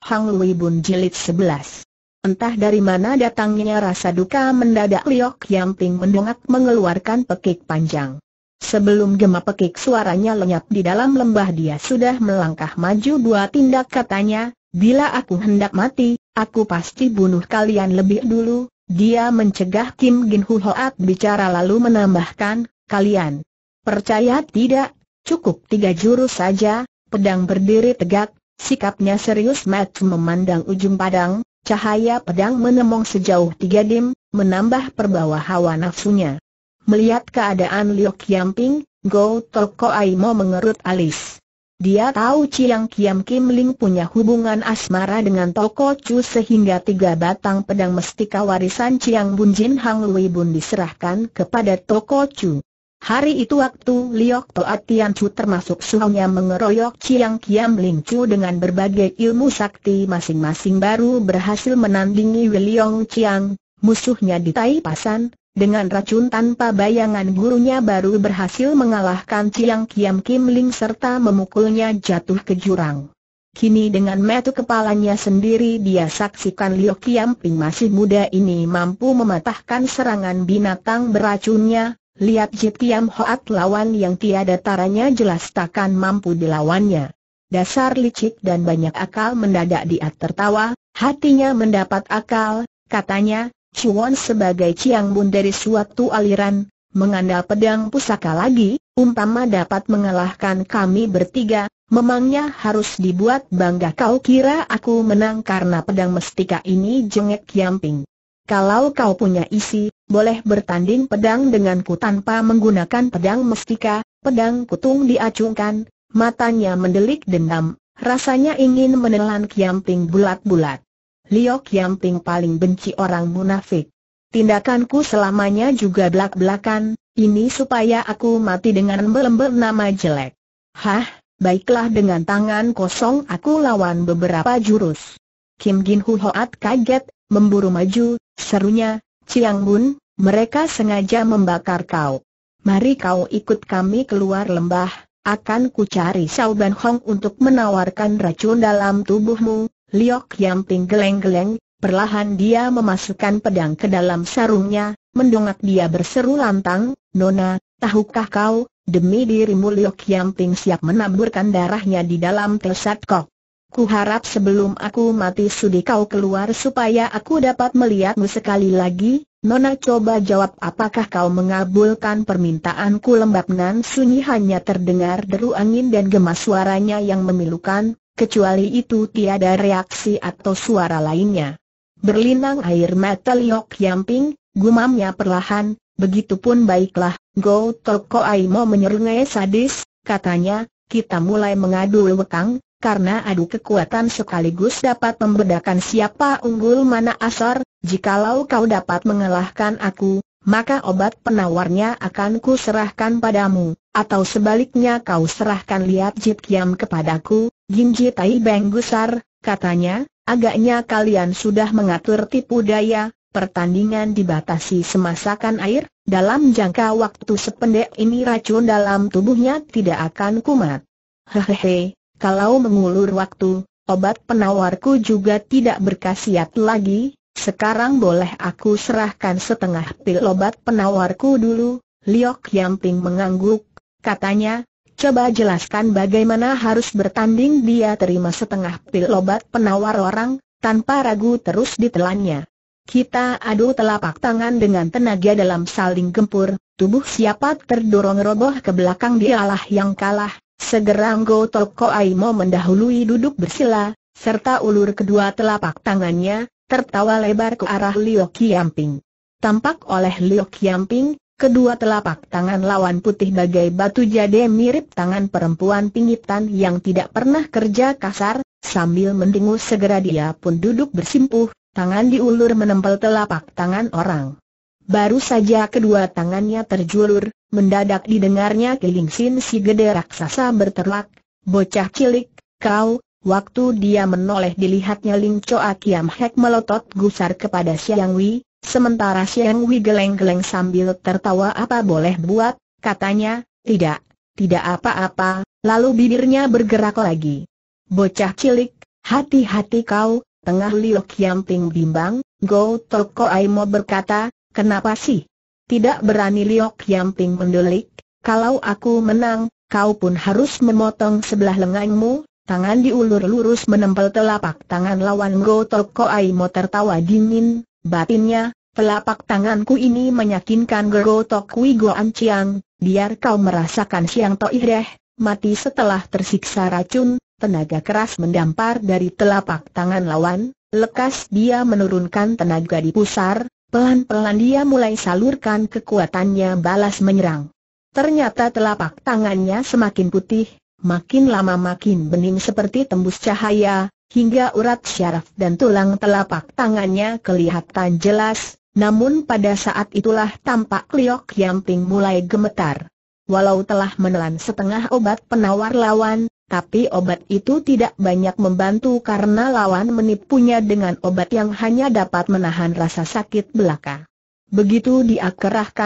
Hang Lui Bun Jilid 11 Entah dari mana datangnya rasa duka mendadak Liok Yang Ping mendongak mengeluarkan pekik panjang. Sebelum gema pekik suaranya lenyap di dalam lembah dia sudah melangkah maju dua tindak katanya, bila aku hendak mati, aku pasti bunuh kalian lebih dulu. Dia mencegah Kim Gin Hu Hoat bicara lalu menambahkan, kalian percaya tidak, cukup tiga jurus saja, pedang berdiri tegak, Sikapnya serius Matt memandang ujung padang, cahaya pedang menemong sejauh tiga dim, menambah perbawa hawa nafsunya. Melihat keadaan Liu Qiangping, Go Toko Aimo mengerut alis. Dia tahu Chiang Kiam Kim Ling punya hubungan asmara dengan Toko Chu sehingga tiga batang pedang mestika warisan Chiang Bun Jin Hang Lui Bun diserahkan kepada Toko Chu. Hari itu waktu Liok Toat Chu termasuk suhunya mengeroyok Chiang Kiam Chu dengan berbagai ilmu sakti masing-masing baru berhasil menandingi Wiliong Chiang, musuhnya di Tai Pasan, dengan racun tanpa bayangan gurunya baru berhasil mengalahkan Chiang Kiam Kim Ling serta memukulnya jatuh ke jurang. Kini dengan metu kepalanya sendiri dia saksikan Liok Kiam Ping masih muda ini mampu mematahkan serangan binatang beracunnya, Lihat Jit Tiam Hoat lawan yang tiada taranya jelas takkan mampu dilawannya. Dasar licik dan banyak akal mendadak dia tertawa, hatinya mendapat akal, katanya, Chuan sebagai Chiang Bun dari suatu aliran, mengandal pedang pusaka lagi, umpama dapat mengalahkan kami bertiga, memangnya harus dibuat bangga kau kira aku menang karena pedang mestika ini jengek yamping. Kalau kau punya isi, boleh bertanding pedang denganku tanpa menggunakan pedang mestika, pedang kutung diacungkan, matanya mendelik dendam, rasanya ingin menelan Kiamping bulat-bulat. Liu Kiamping paling benci orang munafik. Tindakanku selamanya juga belak-belakan, ini supaya aku mati dengan embel nama jelek. Hah, baiklah dengan tangan kosong aku lawan beberapa jurus. Kim Jin Hoat kaget, memburu maju, serunya, Ciang Bun, mereka sengaja membakar kau. Mari kau ikut kami keluar lembah, akan ku cari Xiao Ban Hong untuk menawarkan racun dalam tubuhmu. Liok Yamping geleng-geleng, perlahan dia memasukkan pedang ke dalam sarungnya, mendongak dia berseru lantang, Nona, tahukah kau, demi dirimu Liok Yang Yamping siap menaburkan darahnya di dalam tesat kok. Ku harap sebelum aku mati sudi kau keluar supaya aku dapat melihatmu sekali lagi. Nona coba jawab apakah kau mengabulkan permintaanku lembab nan sunyi hanya terdengar deru angin dan gemas suaranya yang memilukan, kecuali itu tiada reaksi atau suara lainnya. Berlinang air mata Liok Yamping, gumamnya perlahan, begitupun baiklah, Go Toko Aimo menyerungai sadis, katanya, kita mulai mengadu lewekang, karena adu kekuatan sekaligus dapat membedakan siapa unggul mana asar, jikalau kau dapat mengalahkan aku, maka obat penawarnya akan kuserahkan padamu, atau sebaliknya kau serahkan liat jit kiam kepadaku, Ginji Tai Beng Gusar, katanya, agaknya kalian sudah mengatur tipu daya, pertandingan dibatasi semasakan air, dalam jangka waktu sependek ini racun dalam tubuhnya tidak akan kumat. Hehehe, kalau mengulur waktu, obat penawarku juga tidak berkhasiat lagi, sekarang boleh aku serahkan setengah pil obat penawarku dulu, Liok Ping mengangguk, katanya, coba jelaskan bagaimana harus bertanding dia terima setengah pil obat penawar orang, tanpa ragu terus ditelannya. Kita adu telapak tangan dengan tenaga dalam saling gempur, tubuh siapa terdorong roboh ke belakang dialah yang kalah, Segera Go Toko Aimo mendahului duduk bersila, serta ulur kedua telapak tangannya, tertawa lebar ke arah Liu Kiamping. Tampak oleh Liu Kiamping, kedua telapak tangan lawan putih bagai batu jade mirip tangan perempuan pingitan yang tidak pernah kerja kasar, sambil mendingus segera dia pun duduk bersimpuh, tangan diulur menempel telapak tangan orang. Baru saja kedua tangannya terjulur, mendadak didengarnya kelingsin Sin si gede raksasa berterlak, bocah cilik, kau, waktu dia menoleh dilihatnya Ling Choa Kiam Hek melotot gusar kepada Siang Wei, sementara Siang Wei geleng-geleng sambil tertawa apa boleh buat, katanya, tidak, tidak apa-apa, lalu bibirnya bergerak lagi. Bocah cilik, hati-hati kau, tengah liuk Kiam Ting bimbang, Go Toko Aimo berkata, Kenapa sih? Tidak berani Liok Yamping mendelik, kalau aku menang, kau pun harus memotong sebelah lenganmu, tangan diulur lurus menempel telapak tangan lawan Go Toko Aimo tertawa dingin, batinnya, telapak tanganku ini menyakinkan Go Tokui Go Anciang, biar kau merasakan siang toireh, mati setelah tersiksa racun, tenaga keras mendampar dari telapak tangan lawan, lekas dia menurunkan tenaga di pusar, Pelan-pelan dia mulai salurkan kekuatannya balas menyerang. Ternyata telapak tangannya semakin putih, makin lama makin bening seperti tembus cahaya, hingga urat syaraf dan tulang telapak tangannya kelihatan jelas, namun pada saat itulah tampak Liok Yamping mulai gemetar. Walau telah menelan setengah obat penawar lawan, tapi obat itu tidak banyak membantu karena lawan menipunya dengan obat yang hanya dapat menahan rasa sakit belaka. Begitu dia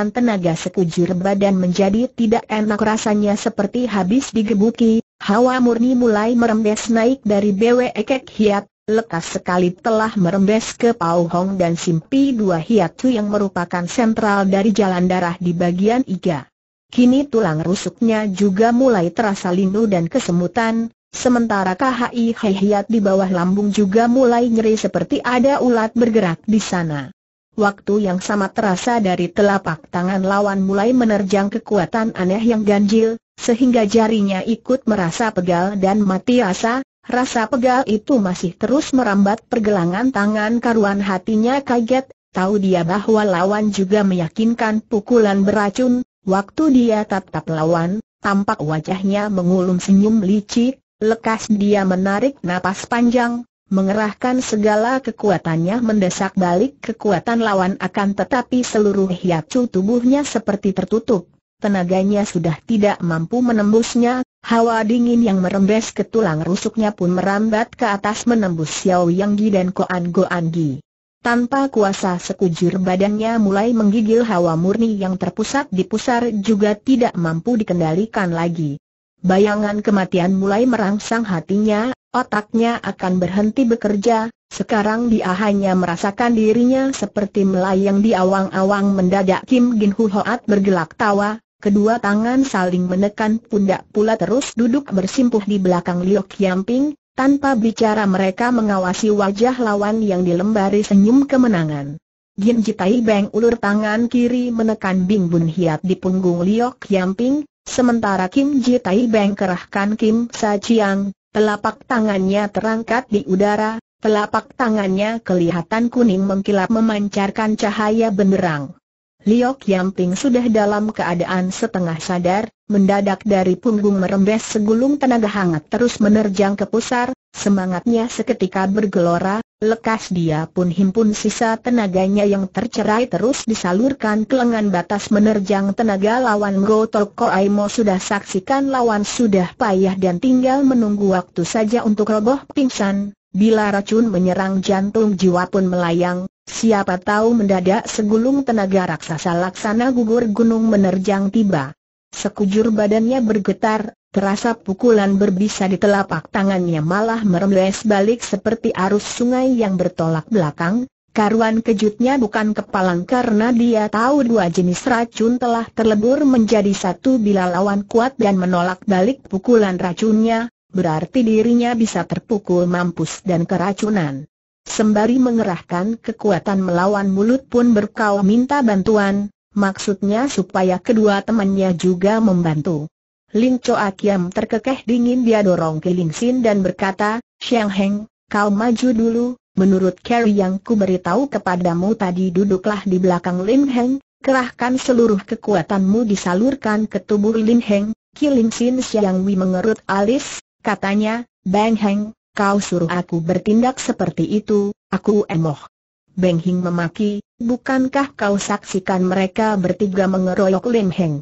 tenaga sekujur badan menjadi tidak enak rasanya seperti habis digebuki, hawa murni mulai merembes naik dari bewe Ekek Hiat, lekas sekali telah merembes ke Pau Hong dan Simpi dua Hiatu yang merupakan sentral dari jalan darah di bagian iga. Kini tulang rusuknya juga mulai terasa lindu dan kesemutan, sementara KHI Hehiat di bawah lambung juga mulai nyeri seperti ada ulat bergerak di sana. Waktu yang sama terasa dari telapak tangan lawan mulai menerjang kekuatan aneh yang ganjil, sehingga jarinya ikut merasa pegal dan mati rasa. rasa pegal itu masih terus merambat pergelangan tangan karuan hatinya kaget, tahu dia bahwa lawan juga meyakinkan pukulan beracun, Waktu dia tatap lawan, tampak wajahnya mengulum senyum licik, lekas dia menarik napas panjang, mengerahkan segala kekuatannya mendesak balik kekuatan lawan akan tetapi seluruh hiacu tubuhnya seperti tertutup. Tenaganya sudah tidak mampu menembusnya, hawa dingin yang merembes ke tulang rusuknya pun merambat ke atas menembus Xiao Yang Gi dan Koan Goan Gi. Tanpa kuasa sekujur badannya mulai menggigil hawa murni yang terpusat di pusar juga tidak mampu dikendalikan lagi. Bayangan kematian mulai merangsang hatinya, otaknya akan berhenti bekerja, sekarang dia hanya merasakan dirinya seperti melayang di awang-awang mendadak Kim Gin Hu Hoat bergelak tawa, kedua tangan saling menekan pundak pula terus duduk bersimpuh di belakang Liu Kiamping, tanpa bicara mereka mengawasi wajah lawan yang dilembari senyum kemenangan. Jin Jitai Beng ulur tangan kiri menekan Bing Bun Hiat di punggung Liok Yamping, sementara Kim Jitai Beng kerahkan Kim Sa Chiang, telapak tangannya terangkat di udara, telapak tangannya kelihatan kuning mengkilap memancarkan cahaya benderang. Liok Yamping sudah dalam keadaan setengah sadar, Mendadak dari punggung merembes segulung tenaga hangat terus menerjang ke pusar, semangatnya seketika bergelora, lekas dia pun himpun sisa tenaganya yang tercerai terus disalurkan ke lengan batas menerjang tenaga lawan Gotok Aimo sudah saksikan lawan sudah payah dan tinggal menunggu waktu saja untuk roboh pingsan, bila racun menyerang jantung jiwa pun melayang, siapa tahu mendadak segulung tenaga raksasa laksana gugur gunung menerjang tiba. Sekujur badannya bergetar, terasa pukulan berbisa di telapak tangannya malah merembes balik seperti arus sungai yang bertolak belakang, Karuan kejutnya bukan kepalang karena dia tahu dua jenis racun telah terlebur menjadi satu bila lawan kuat dan menolak balik pukulan racunnya, berarti dirinya bisa terpukul mampus dan keracunan. Sembari mengerahkan kekuatan melawan mulut pun berkau minta bantuan, Maksudnya supaya kedua temannya juga membantu. Ling Choa Kiam terkekeh dingin dia dorong ke Ling Xin dan berkata, Xiang Heng, kau maju dulu, menurut Carrie yang ku beritahu kepadamu tadi duduklah di belakang Ling Heng, kerahkan seluruh kekuatanmu disalurkan ke tubuh Ling Heng, Ling Xin Xiang Wei mengerut alis, katanya, Bang Heng, kau suruh aku bertindak seperti itu, aku emoh. Beng Hing memaki, bukankah kau saksikan mereka bertiga mengeroyok Lim Heng?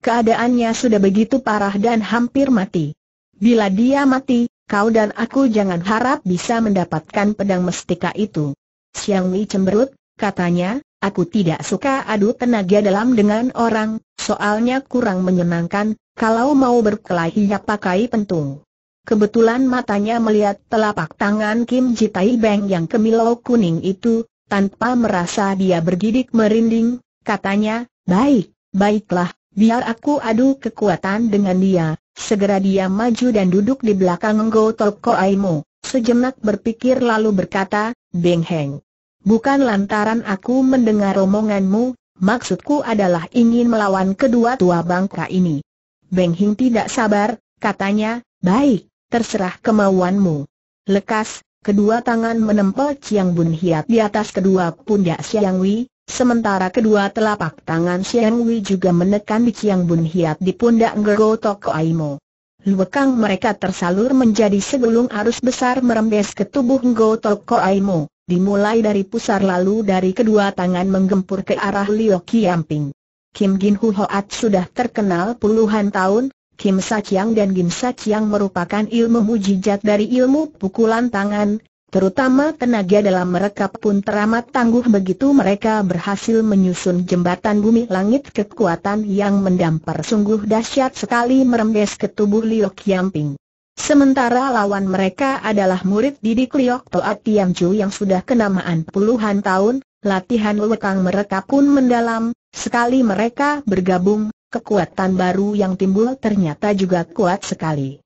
Keadaannya sudah begitu parah dan hampir mati. Bila dia mati, kau dan aku jangan harap bisa mendapatkan pedang mestika itu. Siang Wei cemberut, katanya, aku tidak suka adu tenaga dalam dengan orang, soalnya kurang menyenangkan, kalau mau berkelahi ya pakai pentung. Kebetulan matanya melihat telapak tangan Kim Jitai Beng yang kemilau kuning itu, tanpa merasa dia bergidik merinding, katanya, baik, baiklah, biar aku adu kekuatan dengan dia. Segera dia maju dan duduk di belakang Ngo Toko Aimo, sejenak berpikir lalu berkata, Beng Heng. Bukan lantaran aku mendengar omonganmu, maksudku adalah ingin melawan kedua tua bangka ini. Beng Heng tidak sabar, katanya, baik, terserah kemauanmu. Lekas, Kedua tangan menempel Chiang Bun Hiat di atas kedua pundak Siang Wei, sementara kedua telapak tangan Siang Wei juga menekan di Chiang Bun Hiat di pundak Ngero Toko Aimo. Luekang mereka tersalur menjadi segulung arus besar merembes ke tubuh Ngero Toko Aimo, dimulai dari pusar lalu dari kedua tangan menggempur ke arah Liu Kiamping. Kim Gin Hu Hoat sudah terkenal puluhan tahun, Kim Chiang dan Gim Chiang merupakan ilmu mujizat dari ilmu pukulan tangan, terutama tenaga dalam mereka pun teramat tangguh begitu mereka berhasil menyusun jembatan bumi langit kekuatan yang mendampar sungguh dahsyat sekali merembes ke tubuh Liok Yamping. Sementara lawan mereka adalah murid didik Liok Toat Tiamju yang sudah kenamaan puluhan tahun, latihan lekang mereka pun mendalam, Sekali mereka bergabung, kekuatan baru yang timbul ternyata juga kuat sekali.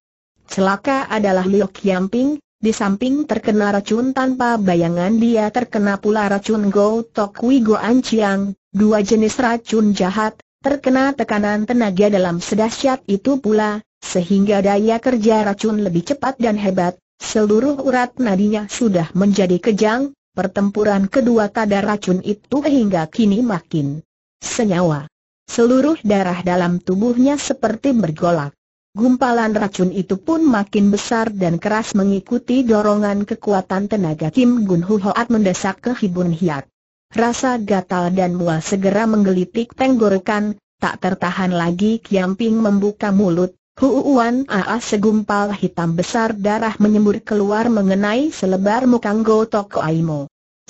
Celaka adalah Liu Qiangping, di samping terkena racun tanpa bayangan dia terkena pula racun Go Tok Wei Go An Anciang, dua jenis racun jahat, terkena tekanan tenaga dalam sedahsyat itu pula, sehingga daya kerja racun lebih cepat dan hebat, seluruh urat nadinya sudah menjadi kejang, pertempuran kedua kadar racun itu hingga kini makin senyawa. Seluruh darah dalam tubuhnya seperti bergolak. Gumpalan racun itu pun makin besar dan keras mengikuti dorongan kekuatan tenaga Kim Gun Hu Hoat mendesak ke Hibun Hiat. Rasa gatal dan mual segera menggelitik tenggorokan, tak tertahan lagi Kiam Ping membuka mulut, Huuuan, Aa segumpal hitam besar darah menyembur keluar mengenai selebar mukang Go Toko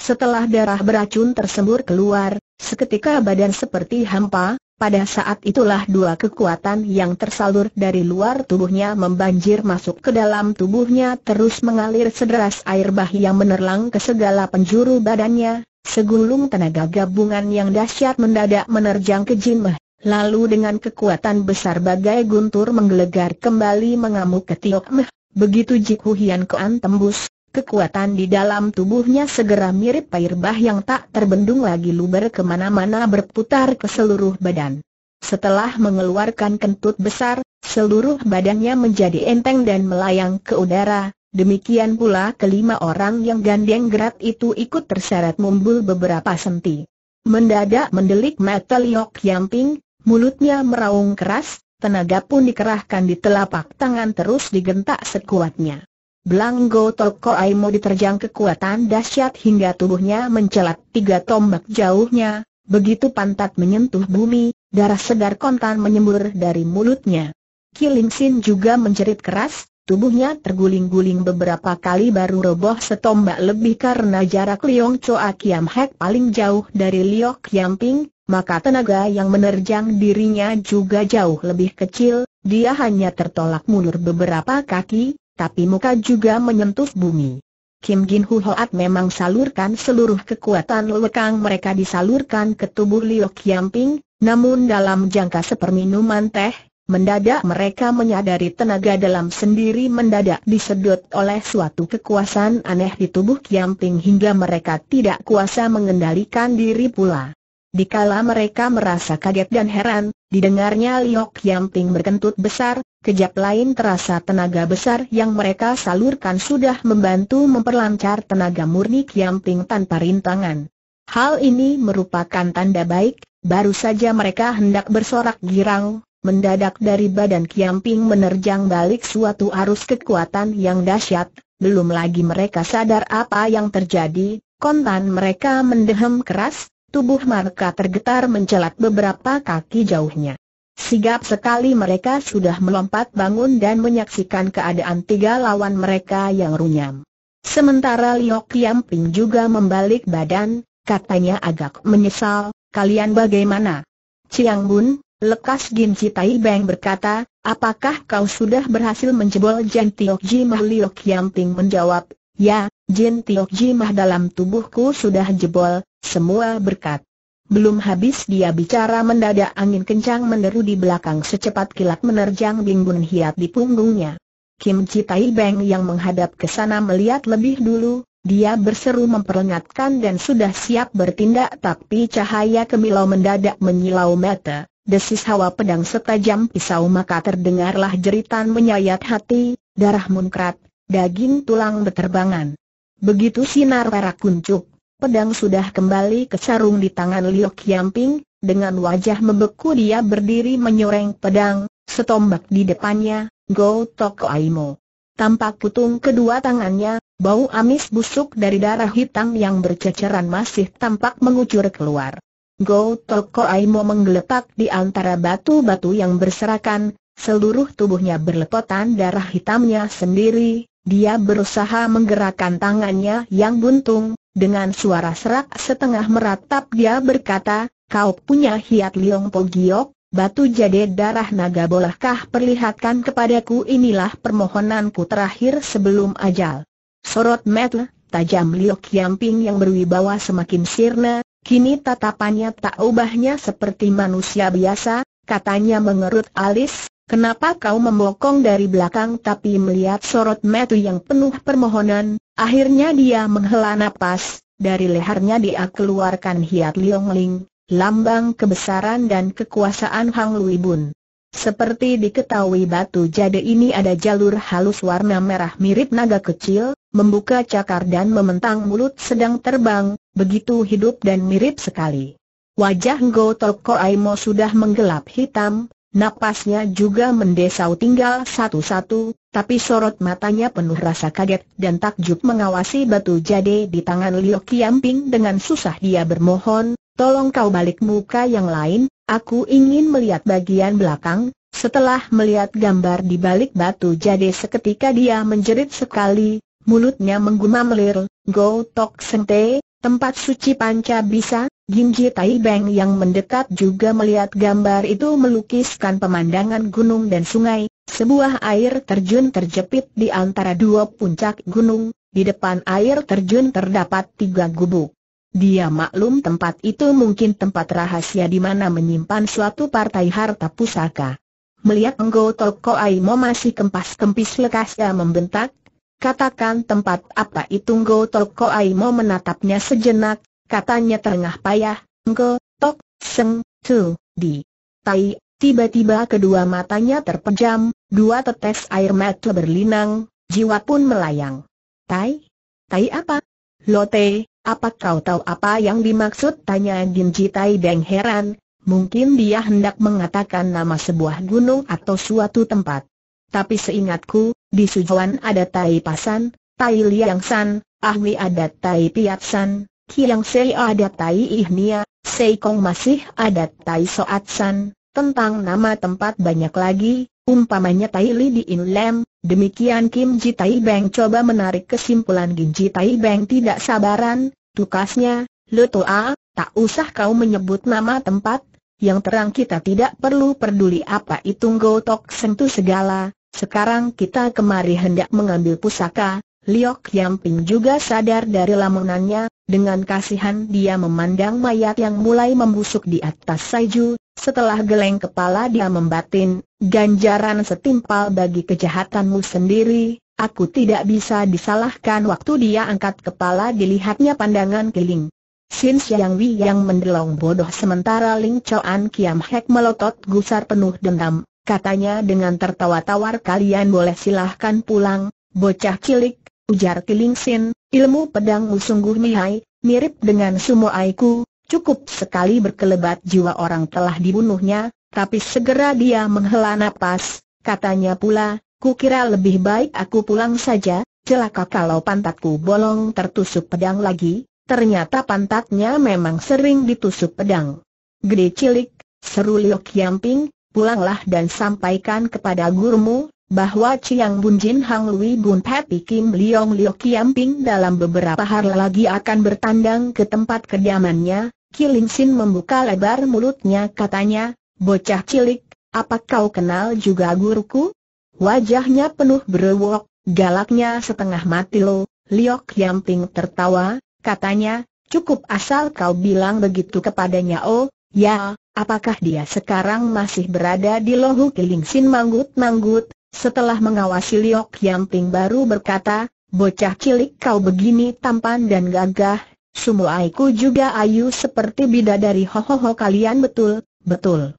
setelah darah beracun tersembur keluar, seketika badan seperti hampa, pada saat itulah dua kekuatan yang tersalur dari luar tubuhnya membanjir masuk ke dalam tubuhnya terus mengalir sederas air bah yang menerlang ke segala penjuru badannya, segulung tenaga gabungan yang dahsyat mendadak menerjang ke Jin Lalu dengan kekuatan besar bagai guntur menggelegar kembali mengamuk ke Tiok Meh, begitu Jik Huian Koan tembus, Kekuatan di dalam tubuhnya segera mirip air bah yang tak terbendung lagi luber kemana-mana berputar ke seluruh badan. Setelah mengeluarkan kentut besar, seluruh badannya menjadi enteng dan melayang ke udara, demikian pula kelima orang yang gandeng gerat itu ikut terseret mumbul beberapa senti. Mendadak mendelik mata Liok Yamping, mulutnya meraung keras, tenaga pun dikerahkan di telapak tangan terus digentak sekuatnya. Blango Toko Aimo diterjang kekuatan dahsyat hingga tubuhnya mencelat tiga tombak jauhnya, begitu pantat menyentuh bumi, darah segar kontan menyembur dari mulutnya. Sin juga menjerit keras, tubuhnya terguling-guling beberapa kali baru roboh setombak lebih karena jarak Liong Choa Kiam Hek paling jauh dari Liok Yamping, maka tenaga yang menerjang dirinya juga jauh lebih kecil, dia hanya tertolak mundur beberapa kaki, tapi muka juga menyentuh bumi. Kim Jin Hu Hoat memang salurkan seluruh kekuatan lekang mereka disalurkan ke tubuh Liu Kiamping, namun dalam jangka seperminuman teh, mendadak mereka menyadari tenaga dalam sendiri mendadak disedot oleh suatu kekuasaan aneh di tubuh Kyung-ping hingga mereka tidak kuasa mengendalikan diri pula. Dikala mereka merasa kaget dan heran, Didengarnya Liok Yamping berkentut besar, kejap lain terasa tenaga besar yang mereka salurkan sudah membantu memperlancar tenaga murni Yamping tanpa rintangan. Hal ini merupakan tanda baik, baru saja mereka hendak bersorak girang, mendadak dari badan Ping menerjang balik suatu arus kekuatan yang dahsyat, belum lagi mereka sadar apa yang terjadi, kontan mereka mendehem keras, Tubuh mereka tergetar mencelat beberapa kaki jauhnya. Sigap sekali mereka sudah melompat bangun dan menyaksikan keadaan tiga lawan mereka yang runyam. Sementara Liok Yam Ping juga membalik badan, katanya agak menyesal, kalian bagaimana? Ciang Bun, lekas Gin Citai Beng berkata, apakah kau sudah berhasil menjebol Jin Tiok Mah? Liok Yam Ping menjawab, ya, Jin Tiok Mah dalam tubuhku sudah jebol, semua berkat. Belum habis dia bicara mendadak angin kencang menderu di belakang secepat kilat menerjang bingun Hiat di punggungnya. Kim Chitai Beng yang menghadap ke sana melihat lebih dulu, dia berseru memperingatkan dan sudah siap bertindak tapi cahaya kemilau mendadak menyilau mata, desis hawa pedang setajam pisau maka terdengarlah jeritan menyayat hati, darah munkrat, daging tulang berterbangan. Begitu sinar perak kuncup, Pedang sudah kembali ke sarung di tangan Liu Qiangping, dengan wajah membeku dia berdiri menyoreng pedang, setombak di depannya, Go Tok Aimo. Tampak kutung kedua tangannya, bau amis busuk dari darah hitam yang berceceran masih tampak mengucur keluar. Go Tok Aimo menggeletak di antara batu-batu yang berserakan, seluruh tubuhnya berlepotan darah hitamnya sendiri, dia berusaha menggerakkan tangannya yang buntung, dengan suara serak setengah meratap dia berkata, kau punya hiat liong po giok, batu jade darah naga bolehkah perlihatkan kepadaku inilah permohonanku terakhir sebelum ajal. Sorot metel, tajam Liok Yamping yang berwibawa semakin sirna, kini tatapannya tak ubahnya seperti manusia biasa, katanya mengerut alis, Kenapa kau membokong dari belakang tapi melihat sorot metu yang penuh permohonan, akhirnya dia menghela nafas. dari lehernya dia keluarkan hiat Ling, lambang kebesaran dan kekuasaan Hang Lui Bun. Seperti diketahui batu jade ini ada jalur halus warna merah mirip naga kecil, membuka cakar dan mementang mulut sedang terbang, begitu hidup dan mirip sekali. Wajah Ngo Toko Aimo sudah menggelap hitam, Napasnya juga mendesau tinggal satu-satu, tapi sorot matanya penuh rasa kaget dan takjub mengawasi batu jade di tangan Liu dengan susah dia bermohon, tolong kau balik muka yang lain, aku ingin melihat bagian belakang. Setelah melihat gambar di balik batu jade seketika dia menjerit sekali, mulutnya menggumam lir, Go Tok Sente, tempat suci panca bisa, Jimji Tai Beng yang mendekat juga melihat gambar itu melukiskan pemandangan gunung dan sungai, sebuah air terjun terjepit di antara dua puncak gunung, di depan air terjun terdapat tiga gubuk. Dia maklum tempat itu mungkin tempat rahasia di mana menyimpan suatu partai harta pusaka. Melihat Enggo Koai Aimo masih kempas-kempis lekasnya membentak, katakan tempat apa itu Enggo Koai Aimo menatapnya sejenak, katanya tengah payah, engko, tok, seng, tu, di. Tai, tiba-tiba kedua matanya terpejam, dua tetes air mata berlinang, jiwa pun melayang. Tai? Tai apa? Lote, apa kau tahu apa yang dimaksud? Tanya Jinji Tai Deng heran, mungkin dia hendak mengatakan nama sebuah gunung atau suatu tempat. Tapi seingatku, di Sujuan ada Tai Pasan, Tai Liang San, Ahwi ada Tai Piat San, Kiang Sei ada Tai Ihnia, Sei Kong masih ada Tai Soat San, tentang nama tempat banyak lagi, umpamanya Tai Li di In Lam, demikian Kim Ji Tai Beng coba menarik kesimpulan Ji Tai Beng tidak sabaran, tukasnya, Lu Toa, tak usah kau menyebut nama tempat, yang terang kita tidak perlu peduli apa itu tok sentuh segala, sekarang kita kemari hendak mengambil pusaka, Liok Ping juga sadar dari lamunannya, dengan kasihan dia memandang mayat yang mulai membusuk di atas saju. setelah geleng kepala dia membatin, ganjaran setimpal bagi kejahatanmu sendiri, aku tidak bisa disalahkan waktu dia angkat kepala dilihatnya pandangan keling. Sin Xiang Wei yang mendelong bodoh sementara Ling An Kiam Hek melotot gusar penuh dendam, katanya dengan tertawa tawar kalian boleh silahkan pulang, bocah cilik ujar Kilingsin, ilmu pedangmu sungguh mihai, mirip dengan sumo aiku, cukup sekali berkelebat jiwa orang telah dibunuhnya, tapi segera dia menghela napas, katanya pula, ku kira lebih baik aku pulang saja, celaka kalau pantatku bolong tertusuk pedang lagi, ternyata pantatnya memang sering ditusuk pedang. Gede cilik, seru Liok Yamping, pulanglah dan sampaikan kepada gurumu, bahwa Chiang Bun Jin Hang Lui Bun Pepi Kim Liong Liu Kiam Ping dalam beberapa hari lagi akan bertandang ke tempat kediamannya, Kiling Sin membuka lebar mulutnya katanya, bocah cilik, apa kau kenal juga guruku? Wajahnya penuh berewok, galaknya setengah mati lo, Liu Kiam Ping tertawa, katanya, cukup asal kau bilang begitu kepadanya oh, ya, apakah dia sekarang masih berada di lohu Kiling Sin manggut-manggut, setelah mengawasi Liok Yang Ting baru berkata, bocah cilik kau begini tampan dan gagah, aku juga ayu seperti bidadari ho kalian betul, betul.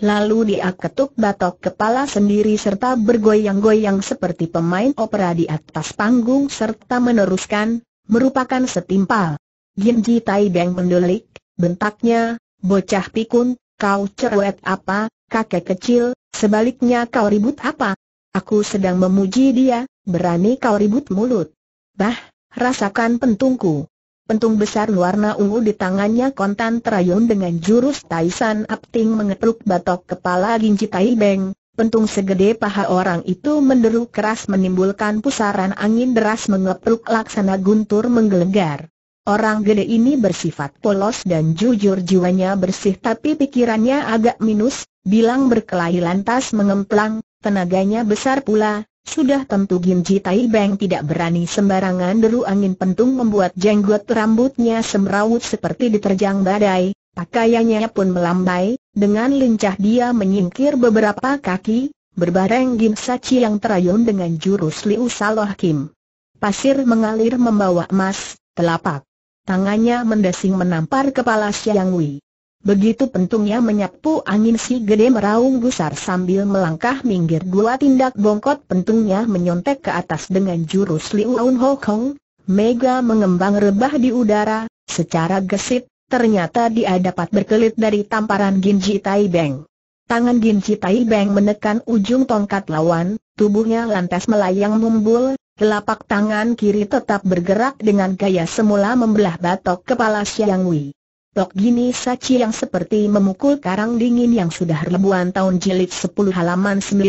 Lalu dia ketuk batok kepala sendiri serta bergoyang-goyang seperti pemain opera di atas panggung serta meneruskan, merupakan setimpal. Ginji Tai Beng mendelik, bentaknya, bocah pikun, kau cerewet apa, kakek kecil, sebaliknya kau ribut apa, Aku sedang memuji dia, berani kau ribut mulut. Bah, rasakan pentungku. Pentung besar warna ungu di tangannya kontan terayun dengan jurus Taisan Apting mengetruk batok kepala Ginji Tai Beng. Pentung segede paha orang itu menderu keras menimbulkan pusaran angin deras mengepruk laksana guntur menggelegar. Orang gede ini bersifat polos dan jujur jiwanya bersih tapi pikirannya agak minus, bilang berkelahi lantas mengemplang, Tenaganya besar pula, sudah tentu Ginji Tai Beng tidak berani sembarangan deru angin pentung membuat jenggot rambutnya semrawut seperti diterjang badai, pakaiannya pun melambai, dengan lincah dia menyingkir beberapa kaki, berbareng Gim Sachi yang terayun dengan jurus Liu Saloh Kim. Pasir mengalir membawa emas, telapak. Tangannya mendesing menampar kepala Xiang Wei. Begitu pentungnya menyapu angin si gede meraung gusar sambil melangkah minggir dua tindak bongkot pentungnya menyontek ke atas dengan jurus Liuun Hokong. Mega mengembang rebah di udara, secara gesit, ternyata dia dapat berkelit dari tamparan Ginji Tai Beng. Tangan Ginji Tai Beng menekan ujung tongkat lawan, tubuhnya lantas melayang mumbul, telapak tangan kiri tetap bergerak dengan gaya semula membelah batok kepala Xiang Wei. Tok Gini saci yang seperti memukul karang dingin yang sudah ribuan tahun jilid 10 halaman 19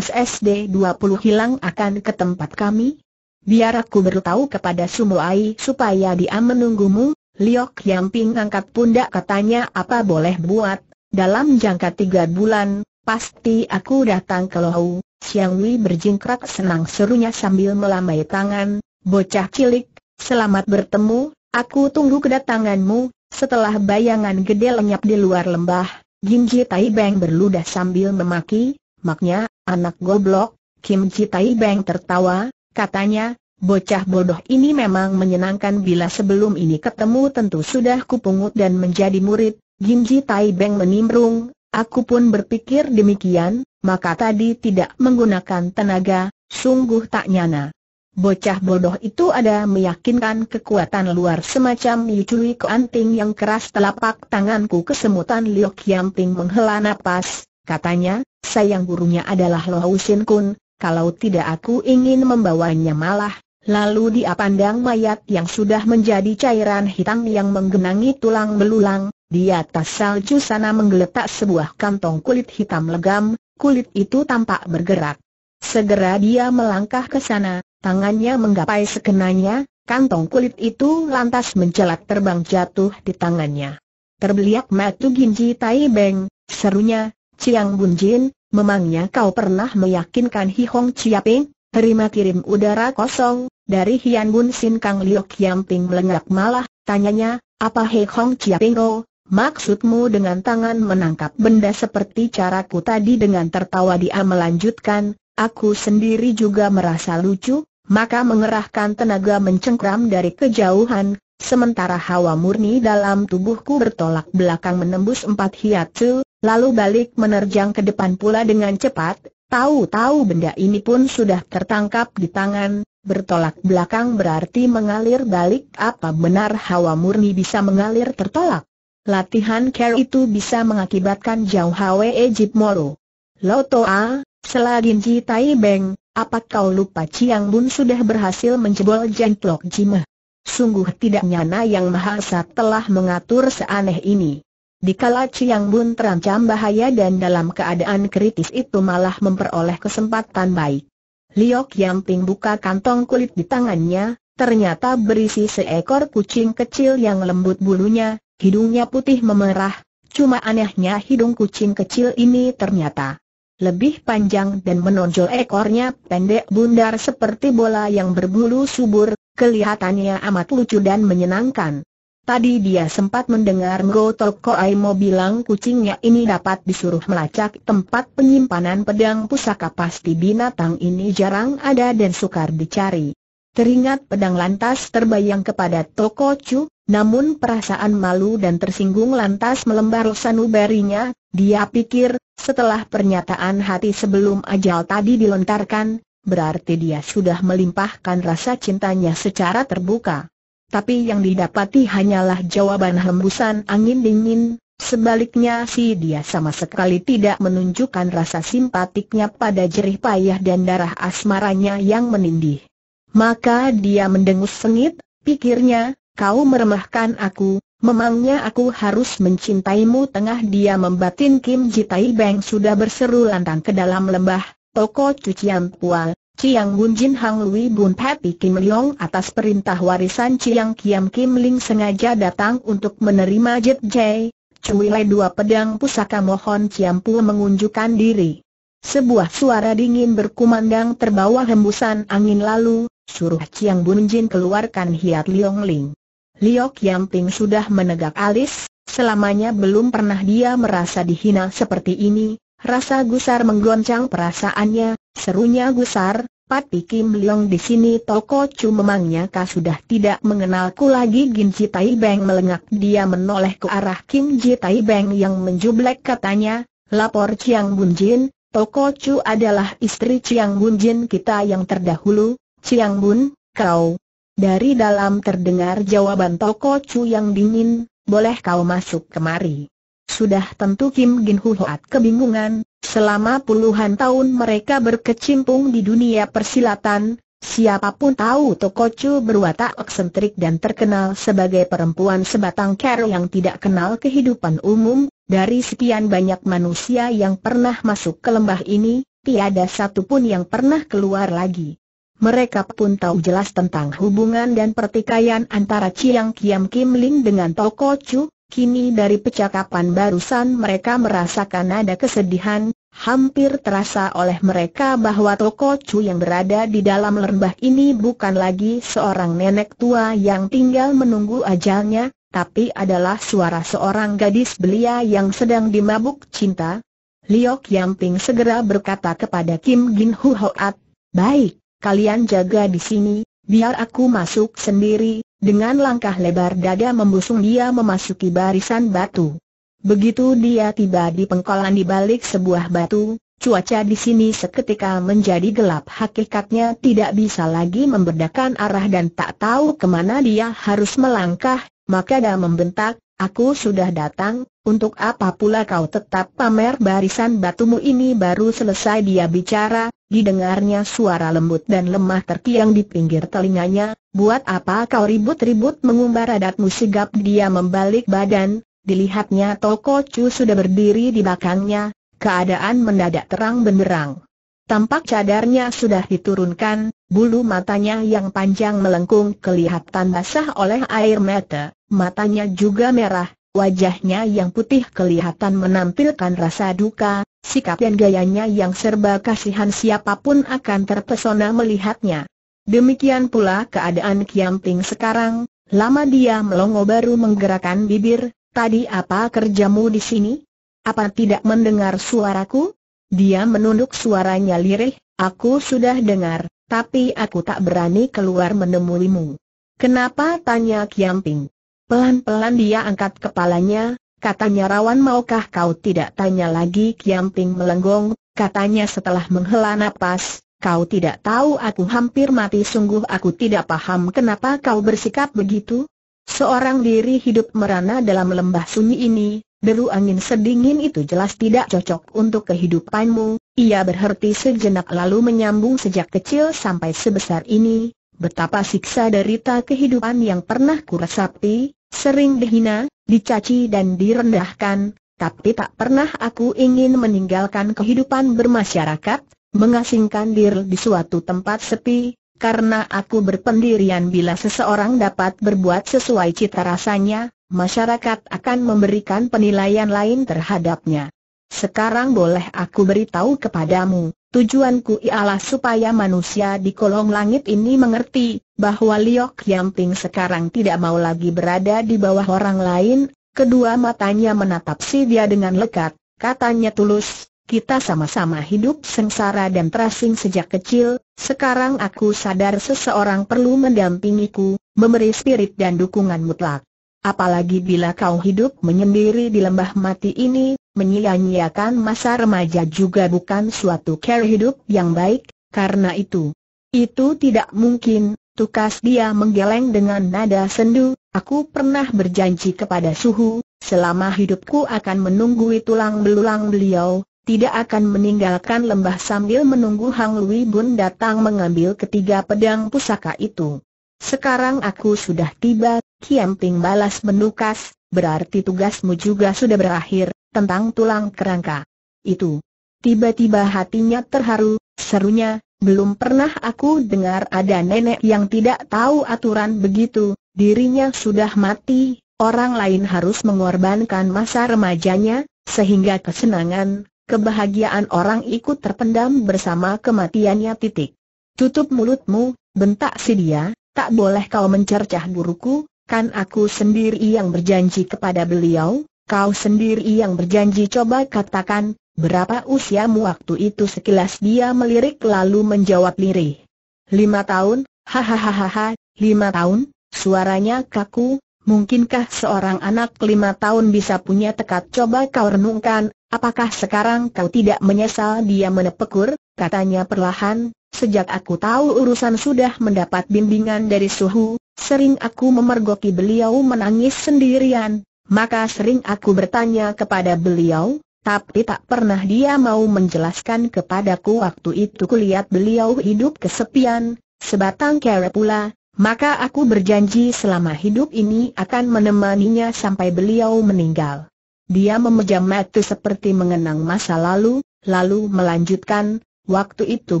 SD 20 hilang akan ke tempat kami? Biar aku beritahu kepada Sumoai supaya dia menunggumu, Liok Yamping angkat pundak katanya apa boleh buat, dalam jangka tiga bulan, pasti aku datang ke Lohau, Siang Wei berjingkrak senang serunya sambil melambai tangan, bocah cilik, selamat bertemu, aku tunggu kedatanganmu, setelah bayangan gede lenyap di luar lembah, Kim Ji Tai Beng berludah sambil memaki, maknya, anak goblok, Kim Ji Tai Beng tertawa, katanya, bocah bodoh ini memang menyenangkan bila sebelum ini ketemu tentu sudah kupungut dan menjadi murid, Kim Ji Tai Beng menimbrung, aku pun berpikir demikian, maka tadi tidak menggunakan tenaga, sungguh tak nyana. Bocah bodoh itu ada meyakinkan kekuatan luar semacam Yucui Keanting yang keras telapak tanganku kesemutan Liu ting menghela nafas, katanya, sayang gurunya adalah Lo Sin Kun, kalau tidak aku ingin membawanya malah, lalu dia pandang mayat yang sudah menjadi cairan hitam yang menggenangi tulang belulang, di atas salju sana menggeletak sebuah kantong kulit hitam legam, kulit itu tampak bergerak. Segera dia melangkah ke sana, Tangannya menggapai sekenanya, kantong kulit itu lantas mencelat terbang jatuh di tangannya. Terbeliak matu Ginji Tai Beng, serunya, Ciang Jin, memangnya kau pernah meyakinkan Hi Hong Ping, Terima kirim udara kosong, dari Hian Bun Sin Kang Liok Ping? melengak malah, tanyanya, apa Hi Hong Ping oh, maksudmu dengan tangan menangkap benda seperti caraku tadi dengan tertawa dia melanjutkan, aku sendiri juga merasa lucu, maka mengerahkan tenaga mencengkram dari kejauhan, sementara hawa murni dalam tubuhku bertolak belakang menembus empat hiatus, lalu balik menerjang ke depan pula dengan cepat, tahu-tahu benda ini pun sudah tertangkap di tangan, bertolak belakang berarti mengalir balik apa benar hawa murni bisa mengalir tertolak. Latihan care itu bisa mengakibatkan jauh hawa Egypt Moro. Loto A, Ji Tai Beng, apa kau lupa Ciang Bun sudah berhasil menjebol jentlok Jimah? Sungguh tidak nyana yang saat telah mengatur seaneh ini. Dikala Ciang Bun terancam bahaya dan dalam keadaan kritis itu malah memperoleh kesempatan baik. Liok Yang ting buka kantong kulit di tangannya, ternyata berisi seekor kucing kecil yang lembut bulunya, hidungnya putih memerah, cuma anehnya hidung kucing kecil ini ternyata lebih panjang dan menonjol ekornya pendek bundar seperti bola yang berbulu subur, kelihatannya amat lucu dan menyenangkan. Tadi dia sempat mendengar Ngo Toko Aimo bilang kucingnya ini dapat disuruh melacak tempat penyimpanan pedang pusaka pasti binatang ini jarang ada dan sukar dicari. Teringat pedang lantas terbayang kepada Toko Chu, namun perasaan malu dan tersinggung lantas melembar sanubarinya, dia pikir, setelah pernyataan hati sebelum ajal tadi dilontarkan, berarti dia sudah melimpahkan rasa cintanya secara terbuka. Tapi yang didapati hanyalah jawaban hembusan angin dingin, sebaliknya si dia sama sekali tidak menunjukkan rasa simpatiknya pada jerih payah dan darah asmaranya yang menindih. Maka dia mendengus sengit, pikirnya, kau meremehkan aku, memangnya aku harus mencintaimu tengah dia membatin Kim Jitai Beng sudah berseru lantang ke dalam lembah, toko cucian pual, Ciang Gun Jin Hang Lui Bun Happy Kim Leong atas perintah warisan Ciang Kiam Kim Ling sengaja datang untuk menerima Jet Jai, cuilai dua pedang pusaka mohon Ciam Pu mengunjukkan diri. Sebuah suara dingin berkumandang terbawa hembusan angin lalu, suruh Ciang Gun Jin keluarkan hiat Leong Ling. Liok Ping sudah menegak alis, selamanya belum pernah dia merasa dihina seperti ini, rasa gusar menggoncang perasaannya, serunya gusar, Pati Kim Leong di sini Toko cu memangnya kah sudah tidak mengenalku lagi Gin Ji Tai Beng melengak dia menoleh ke arah Kim Ji Tai Beng yang menjublek katanya, lapor Chiang Bun Jin, Toko cu adalah istri Chiang Bun Jin kita yang terdahulu, Chiang Bun, kau, dari dalam terdengar jawaban Toko Chu yang dingin, boleh kau masuk kemari. Sudah tentu Kim Gin Hoat kebingungan, selama puluhan tahun mereka berkecimpung di dunia persilatan, siapapun tahu Toko Chu berwatak eksentrik dan terkenal sebagai perempuan sebatang kero yang tidak kenal kehidupan umum, dari sekian banyak manusia yang pernah masuk ke lembah ini, tiada satupun yang pernah keluar lagi. Mereka pun tahu jelas tentang hubungan dan pertikaian antara Chiang Kiam Kim Ling dengan Toko Chu, kini dari percakapan barusan mereka merasakan ada kesedihan, hampir terasa oleh mereka bahwa Toko Chu yang berada di dalam lembah ini bukan lagi seorang nenek tua yang tinggal menunggu ajalnya, tapi adalah suara seorang gadis belia yang sedang dimabuk cinta. Liok Yamping segera berkata kepada Kim Gin Hu Hoat, Baik, kalian jaga di sini, biar aku masuk sendiri, dengan langkah lebar dada membusung dia memasuki barisan batu. Begitu dia tiba di pengkolan di balik sebuah batu, cuaca di sini seketika menjadi gelap. Hakikatnya tidak bisa lagi membedakan arah dan tak tahu kemana dia harus melangkah, maka dia membentak, Aku sudah datang, untuk apa pula kau tetap pamer barisan batumu ini baru selesai dia bicara, didengarnya suara lembut dan lemah terkiang di pinggir telinganya, buat apa kau ribut-ribut mengumbar adatmu sigap dia membalik badan, dilihatnya Toko Chu sudah berdiri di belakangnya, keadaan mendadak terang benderang. Tampak cadarnya sudah diturunkan, bulu matanya yang panjang melengkung kelihatan basah oleh air mata, matanya juga merah, wajahnya yang putih kelihatan menampilkan rasa duka, sikap dan gayanya yang serba kasihan siapapun akan terpesona melihatnya. Demikian pula keadaan Kiam sekarang, lama dia melongo baru menggerakkan bibir, tadi apa kerjamu di sini? Apa tidak mendengar suaraku? Dia menunduk suaranya lirih, aku sudah dengar, tapi aku tak berani keluar menemuimu. Kenapa? tanya Kiamping. Pelan-pelan dia angkat kepalanya, katanya rawan maukah kau tidak tanya lagi Kiamping melenggong, katanya setelah menghela napas, kau tidak tahu aku hampir mati sungguh aku tidak paham kenapa kau bersikap begitu. Seorang diri hidup merana dalam lembah sunyi ini, Deru angin sedingin itu jelas tidak cocok untuk kehidupanmu, ia berhenti sejenak lalu menyambung sejak kecil sampai sebesar ini, betapa siksa derita kehidupan yang pernah kurasapi, sering dihina, dicaci dan direndahkan, tapi tak pernah aku ingin meninggalkan kehidupan bermasyarakat, mengasingkan diri di suatu tempat sepi, karena aku berpendirian bila seseorang dapat berbuat sesuai cita rasanya, masyarakat akan memberikan penilaian lain terhadapnya. Sekarang boleh aku beritahu kepadamu, tujuanku ialah supaya manusia di kolong langit ini mengerti bahwa Liok Yamping sekarang tidak mau lagi berada di bawah orang lain. Kedua matanya menatap si dia dengan lekat, katanya tulus, kita sama-sama hidup sengsara dan terasing sejak kecil, sekarang aku sadar seseorang perlu mendampingiku, memberi spirit dan dukungan mutlak. Apalagi bila kau hidup menyendiri di lembah mati ini, menyia-nyiakan masa remaja juga bukan suatu cara hidup yang baik, karena itu. Itu tidak mungkin, tukas dia menggeleng dengan nada sendu, aku pernah berjanji kepada suhu, selama hidupku akan menunggui tulang belulang beliau, tidak akan meninggalkan lembah sambil menunggu Hang Lui Bun datang mengambil ketiga pedang pusaka itu. Sekarang aku sudah tiba, Kiamping balas menukas, berarti tugasmu juga sudah berakhir, tentang tulang kerangka. Itu. Tiba-tiba hatinya terharu, serunya, belum pernah aku dengar ada nenek yang tidak tahu aturan begitu, dirinya sudah mati, orang lain harus mengorbankan masa remajanya, sehingga kesenangan, kebahagiaan orang ikut terpendam bersama kematiannya titik. Tutup mulutmu, bentak si dia, tak boleh kau mencercah guruku, kan aku sendiri yang berjanji kepada beliau, kau sendiri yang berjanji coba katakan, berapa usiamu waktu itu sekilas dia melirik lalu menjawab lirih. Lima tahun, hahaha, lima tahun, suaranya kaku, mungkinkah seorang anak lima tahun bisa punya tekad coba kau renungkan, apakah sekarang kau tidak menyesal dia menepekur, katanya perlahan, Sejak aku tahu urusan sudah mendapat bimbingan dari suhu, sering aku memergoki beliau menangis sendirian, maka sering aku bertanya kepada beliau, tapi tak pernah dia mau menjelaskan kepadaku waktu itu kulihat beliau hidup kesepian, sebatang kere pula, maka aku berjanji selama hidup ini akan menemaninya sampai beliau meninggal. Dia memejam mata seperti mengenang masa lalu, lalu melanjutkan, Waktu itu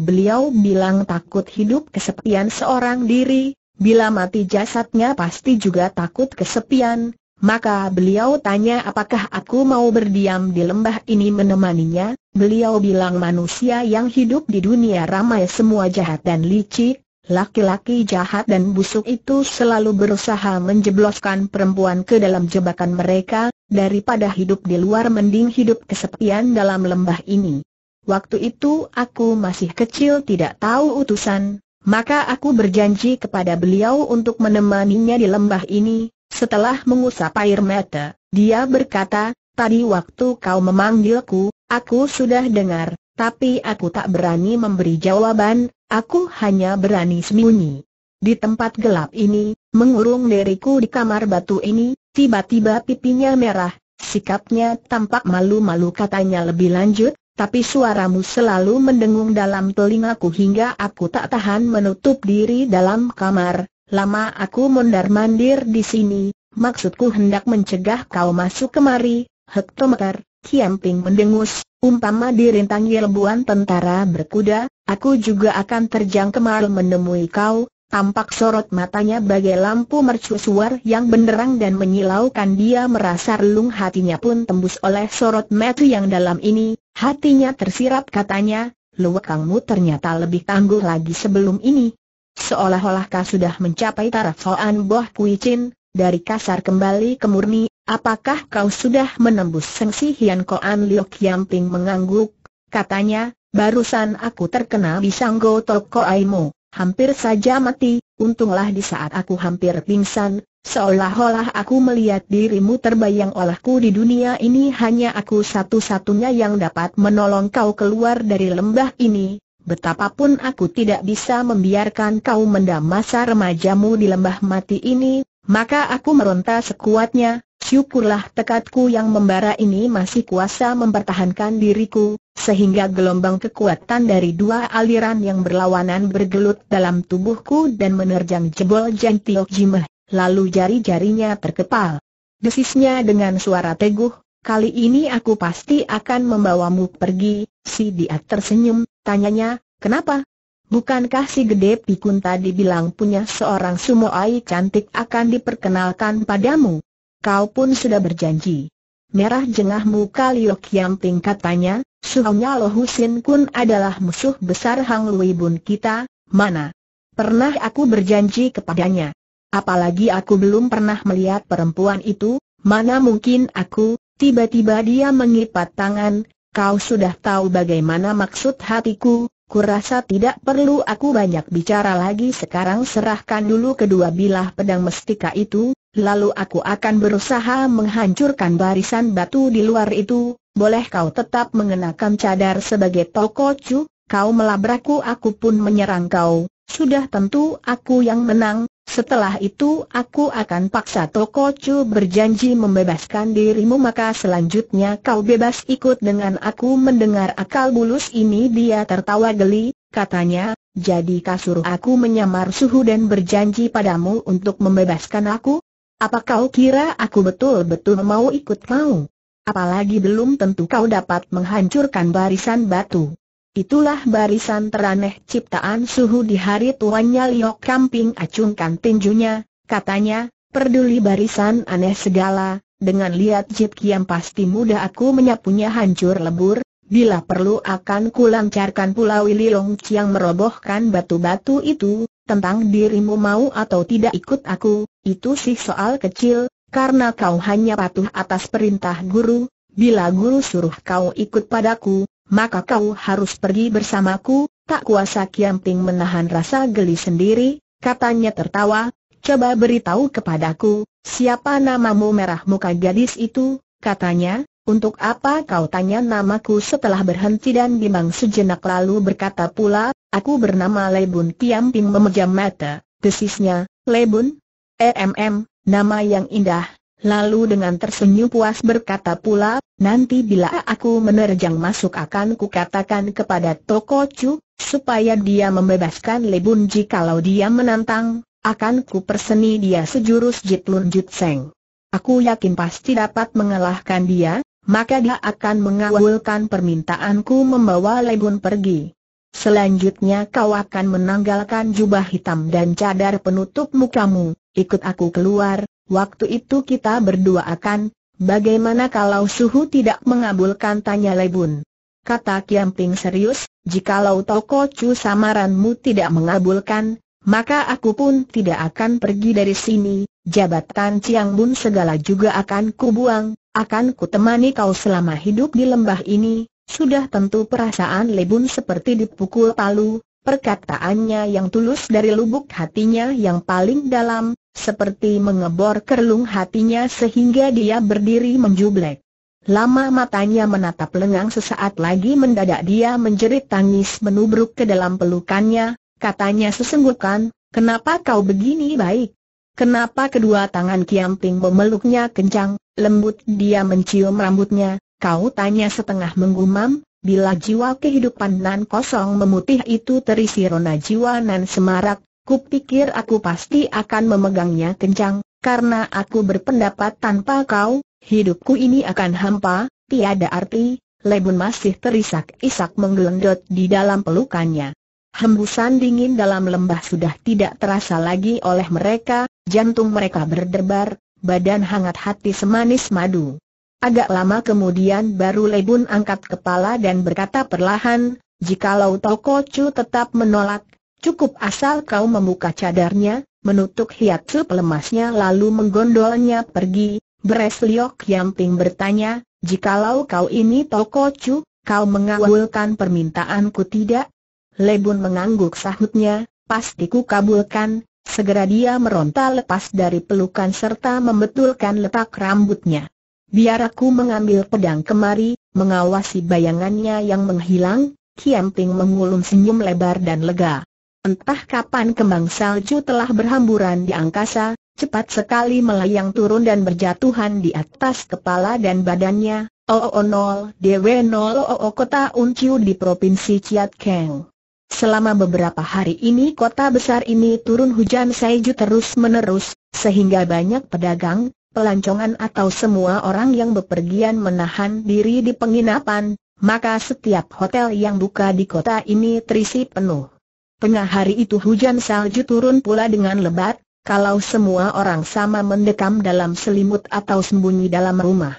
beliau bilang takut hidup kesepian seorang diri, bila mati jasadnya pasti juga takut kesepian, maka beliau tanya apakah aku mau berdiam di lembah ini menemaninya, beliau bilang manusia yang hidup di dunia ramai semua jahat dan licik, laki-laki jahat dan busuk itu selalu berusaha menjebloskan perempuan ke dalam jebakan mereka, daripada hidup di luar mending hidup kesepian dalam lembah ini. Waktu itu aku masih kecil tidak tahu utusan, maka aku berjanji kepada beliau untuk menemaninya di lembah ini. Setelah mengusap air mata, dia berkata, tadi waktu kau memanggilku, aku sudah dengar, tapi aku tak berani memberi jawaban, aku hanya berani sembunyi. Di tempat gelap ini, mengurung diriku di kamar batu ini, tiba-tiba pipinya merah, sikapnya tampak malu-malu katanya lebih lanjut, tapi suaramu selalu mendengung dalam telingaku hingga aku tak tahan menutup diri dalam kamar. Lama aku mondar-mandir di sini, maksudku hendak mencegah kau masuk kemari, hektometer, Kiamping mendengus, umpama dirintangi lebuan tentara berkuda, aku juga akan terjang kemar menemui kau, Tampak sorot matanya bagai lampu mercusuar yang benderang dan menyilaukan dia merasa relung hatinya pun tembus oleh sorot metu yang dalam ini, hatinya tersirap katanya, kamu ternyata lebih tangguh lagi sebelum ini. Seolah-olah kau sudah mencapai taraf soan Boh Kui Chin, dari kasar kembali ke murni, apakah kau sudah menembus sengsi Hian Koan Liok Yamping mengangguk, katanya, barusan aku terkena bisanggo Toko Aimu hampir saja mati, untunglah di saat aku hampir pingsan, seolah-olah aku melihat dirimu terbayang olehku di dunia ini hanya aku satu-satunya yang dapat menolong kau keluar dari lembah ini, betapapun aku tidak bisa membiarkan kau mendam masa remajamu di lembah mati ini, maka aku meronta sekuatnya, Syukurlah tekadku yang membara ini masih kuasa mempertahankan diriku, sehingga gelombang kekuatan dari dua aliran yang berlawanan bergelut dalam tubuhku dan menerjang jebol jantiok Jimeh, lalu jari-jarinya terkepal. Desisnya dengan suara teguh, kali ini aku pasti akan membawamu pergi, si dia tersenyum, tanyanya, kenapa? Bukankah si gede pikun tadi bilang punya seorang sumoai cantik akan diperkenalkan padamu? kau pun sudah berjanji. Merah jengah muka Liu Yang tingkatannya, katanya, suhunya Lo Husin Kun adalah musuh besar Hang Lui Bun kita, mana? Pernah aku berjanji kepadanya. Apalagi aku belum pernah melihat perempuan itu, mana mungkin aku, tiba-tiba dia mengipat tangan, kau sudah tahu bagaimana maksud hatiku, kurasa tidak perlu aku banyak bicara lagi sekarang serahkan dulu kedua bilah pedang mestika itu, lalu aku akan berusaha menghancurkan barisan batu di luar itu, boleh kau tetap mengenakan cadar sebagai tokocu, kau melabrakku aku pun menyerang kau, sudah tentu aku yang menang, setelah itu aku akan paksa tokocu berjanji membebaskan dirimu maka selanjutnya kau bebas ikut dengan aku mendengar akal bulus ini dia tertawa geli, katanya, jadi kasur aku menyamar suhu dan berjanji padamu untuk membebaskan aku? Apa kau kira aku betul-betul mau ikut mau? Apalagi belum tentu kau dapat menghancurkan barisan batu. Itulah barisan teraneh ciptaan suhu di hari tuannya Liok Kamping acungkan tinjunya, katanya, perduli barisan aneh segala, dengan lihat Jip Kiam pasti mudah aku menyapunya hancur lebur, bila perlu akan kulancarkan pulau Wililong yang merobohkan batu-batu itu, tentang dirimu mau atau tidak ikut aku, itu sih soal kecil, karena kau hanya patuh atas perintah guru, bila guru suruh kau ikut padaku, maka kau harus pergi bersamaku, tak kuasa Kiamping menahan rasa geli sendiri, katanya tertawa, coba beritahu kepadaku, siapa namamu merah muka gadis itu, katanya, untuk apa kau tanya namaku setelah berhenti dan bimbang sejenak lalu berkata pula, aku bernama Lebun Kiamping memejam mata, desisnya, Lebun, EMM, nama yang indah, lalu dengan tersenyum puas berkata pula, nanti bila aku menerjang masuk akan kukatakan kepada Toko Chu, supaya dia membebaskan Lebun kalau dia menantang, akan ku perseni dia sejurus Jitlun Jutseng. Aku yakin pasti dapat mengalahkan dia, maka dia akan mengawalkan permintaanku membawa Lebun pergi. Selanjutnya kau akan menanggalkan jubah hitam dan cadar penutup mukamu, ikut aku keluar, waktu itu kita berdua akan, bagaimana kalau suhu tidak mengabulkan tanya Lebun. Kata Kiamping serius, jikalau Toko Chu samaranmu tidak mengabulkan, maka aku pun tidak akan pergi dari sini, jabatan Ciang Bun segala juga akan kubuang, akan kutemani kau selama hidup di lembah ini, sudah tentu perasaan Lebun seperti dipukul palu, Perkataannya yang tulus dari lubuk hatinya yang paling dalam, seperti mengebor kerlung hatinya sehingga dia berdiri menjublek. Lama matanya menatap lengang sesaat lagi mendadak dia menjerit tangis menubruk ke dalam pelukannya, katanya sesenggukan, kenapa kau begini baik? Kenapa kedua tangan Kiamping memeluknya kencang, lembut dia mencium rambutnya, kau tanya setengah menggumam, Bila jiwa kehidupan Nan kosong memutih itu terisi rona jiwa Nan semarak, kupikir aku pasti akan memegangnya kencang, karena aku berpendapat tanpa kau, hidupku ini akan hampa, tiada arti, Lebun masih terisak-isak menggelendot di dalam pelukannya. Hembusan dingin dalam lembah sudah tidak terasa lagi oleh mereka, jantung mereka berdebar, badan hangat hati semanis madu. Agak lama kemudian baru Lebun angkat kepala dan berkata perlahan, Jikalau Toko Chu tetap menolak, cukup asal kau membuka cadarnya, menutup hiatsu pelemasnya lalu menggondolnya pergi. Beres Liok ping bertanya, Jikalau kau ini Toko Chu, kau mengabulkan permintaanku tidak? Lebun mengangguk sahutnya, pasti ku kabulkan, segera dia meronta lepas dari pelukan serta membetulkan letak rambutnya. Biar aku mengambil pedang kemari, mengawasi bayangannya yang menghilang, Ping mengulung senyum lebar dan lega. Entah kapan kembang salju telah berhamburan di angkasa, cepat sekali melayang turun dan berjatuhan di atas kepala dan badannya. Oo 0 DW 0 oo kota Unciu di provinsi Chiat Keng. Selama beberapa hari ini kota besar ini turun hujan salju terus menerus, sehingga banyak pedagang, pelancongan atau semua orang yang bepergian menahan diri di penginapan, maka setiap hotel yang buka di kota ini terisi penuh. Tengah hari itu hujan salju turun pula dengan lebat, kalau semua orang sama mendekam dalam selimut atau sembunyi dalam rumah.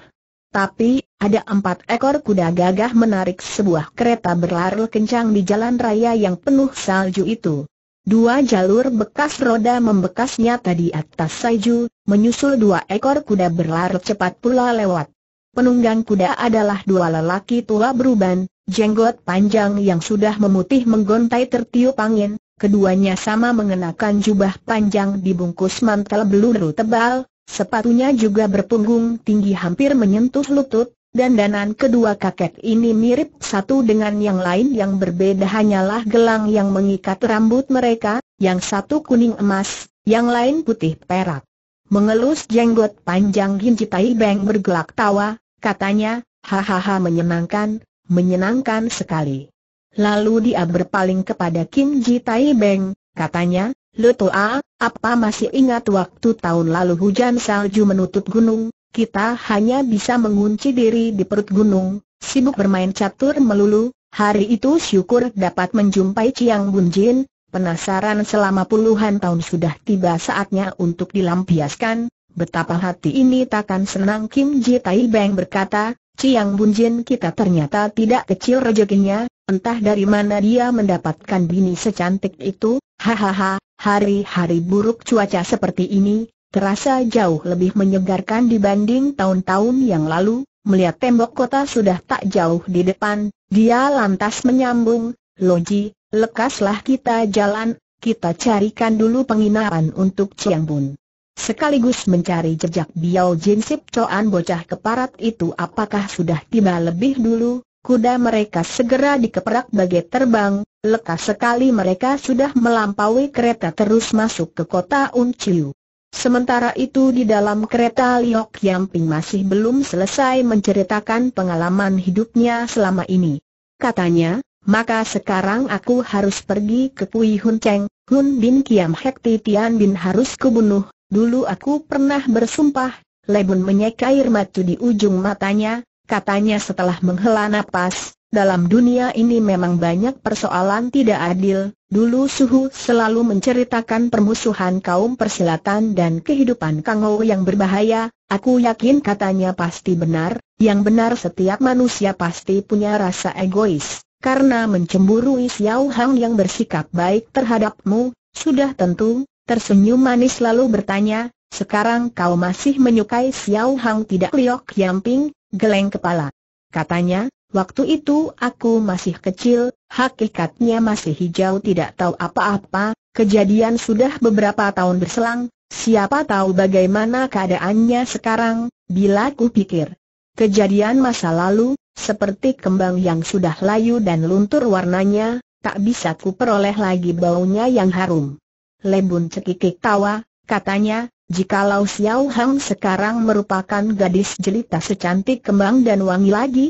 Tapi, ada empat ekor kuda gagah menarik sebuah kereta berlarut kencang di jalan raya yang penuh salju itu. Dua jalur bekas roda membekasnya tadi atas salju, menyusul dua ekor kuda berlari cepat pula lewat. Penunggang kuda adalah dua lelaki tua beruban, jenggot panjang yang sudah memutih menggontai tertiup angin, keduanya sama mengenakan jubah panjang dibungkus mantel beluru tebal, sepatunya juga berpunggung tinggi hampir menyentuh lutut, dan danan kedua kakek ini mirip satu dengan yang lain yang berbeda hanyalah gelang yang mengikat rambut mereka, yang satu kuning emas, yang lain putih perak. Mengelus jenggot panjang Ginci Tai Beng bergelak tawa, katanya, hahaha menyenangkan, menyenangkan sekali. Lalu dia berpaling kepada Kim Ji Tai Beng, katanya, Lutoa, apa masih ingat waktu tahun lalu hujan salju menutup gunung, kita hanya bisa mengunci diri di perut gunung, sibuk bermain catur melulu, hari itu syukur dapat menjumpai Chiang Jin. Penasaran selama puluhan tahun sudah tiba saatnya untuk dilampiaskan, betapa hati ini takkan senang Kim Ji Tai Beng berkata, Ciang Bunjin kita ternyata tidak kecil rezekinya, entah dari mana dia mendapatkan bini secantik itu, hahaha, hari-hari buruk cuaca seperti ini, terasa jauh lebih menyegarkan dibanding tahun-tahun yang lalu, melihat tembok kota sudah tak jauh di depan, dia lantas menyambung, Loji, Lekaslah kita jalan, kita carikan dulu penginapan untuk Chiang Bun. Sekaligus mencari jejak Biao Jin Sip Coan bocah keparat itu apakah sudah tiba lebih dulu, kuda mereka segera dikeperak bagai terbang, lekas sekali mereka sudah melampaui kereta terus masuk ke kota Unciu. Sementara itu di dalam kereta Liok Ping masih belum selesai menceritakan pengalaman hidupnya selama ini. Katanya, maka sekarang aku harus pergi ke Kui Hun Cheng, Hun Bin Kiam Hek Tian Bin harus kubunuh, dulu aku pernah bersumpah, Lebun menyeka air matu di ujung matanya, katanya setelah menghela nafas. dalam dunia ini memang banyak persoalan tidak adil, dulu Suhu selalu menceritakan permusuhan kaum persilatan dan kehidupan Kang Kangou yang berbahaya, aku yakin katanya pasti benar, yang benar setiap manusia pasti punya rasa egois karena mencemburui Xiao Hang yang bersikap baik terhadapmu, sudah tentu, tersenyum manis lalu bertanya, sekarang kau masih menyukai Xiao Hang tidak liok yamping, geleng kepala. Katanya, waktu itu aku masih kecil, hakikatnya masih hijau tidak tahu apa-apa, kejadian sudah beberapa tahun berselang, siapa tahu bagaimana keadaannya sekarang, bila ku pikir. Kejadian masa lalu, seperti kembang yang sudah layu dan luntur warnanya, tak bisa ku peroleh lagi baunya yang harum. Lebun cekikik tawa, katanya, jikalau Xiao Hang sekarang merupakan gadis jelita secantik kembang dan wangi lagi,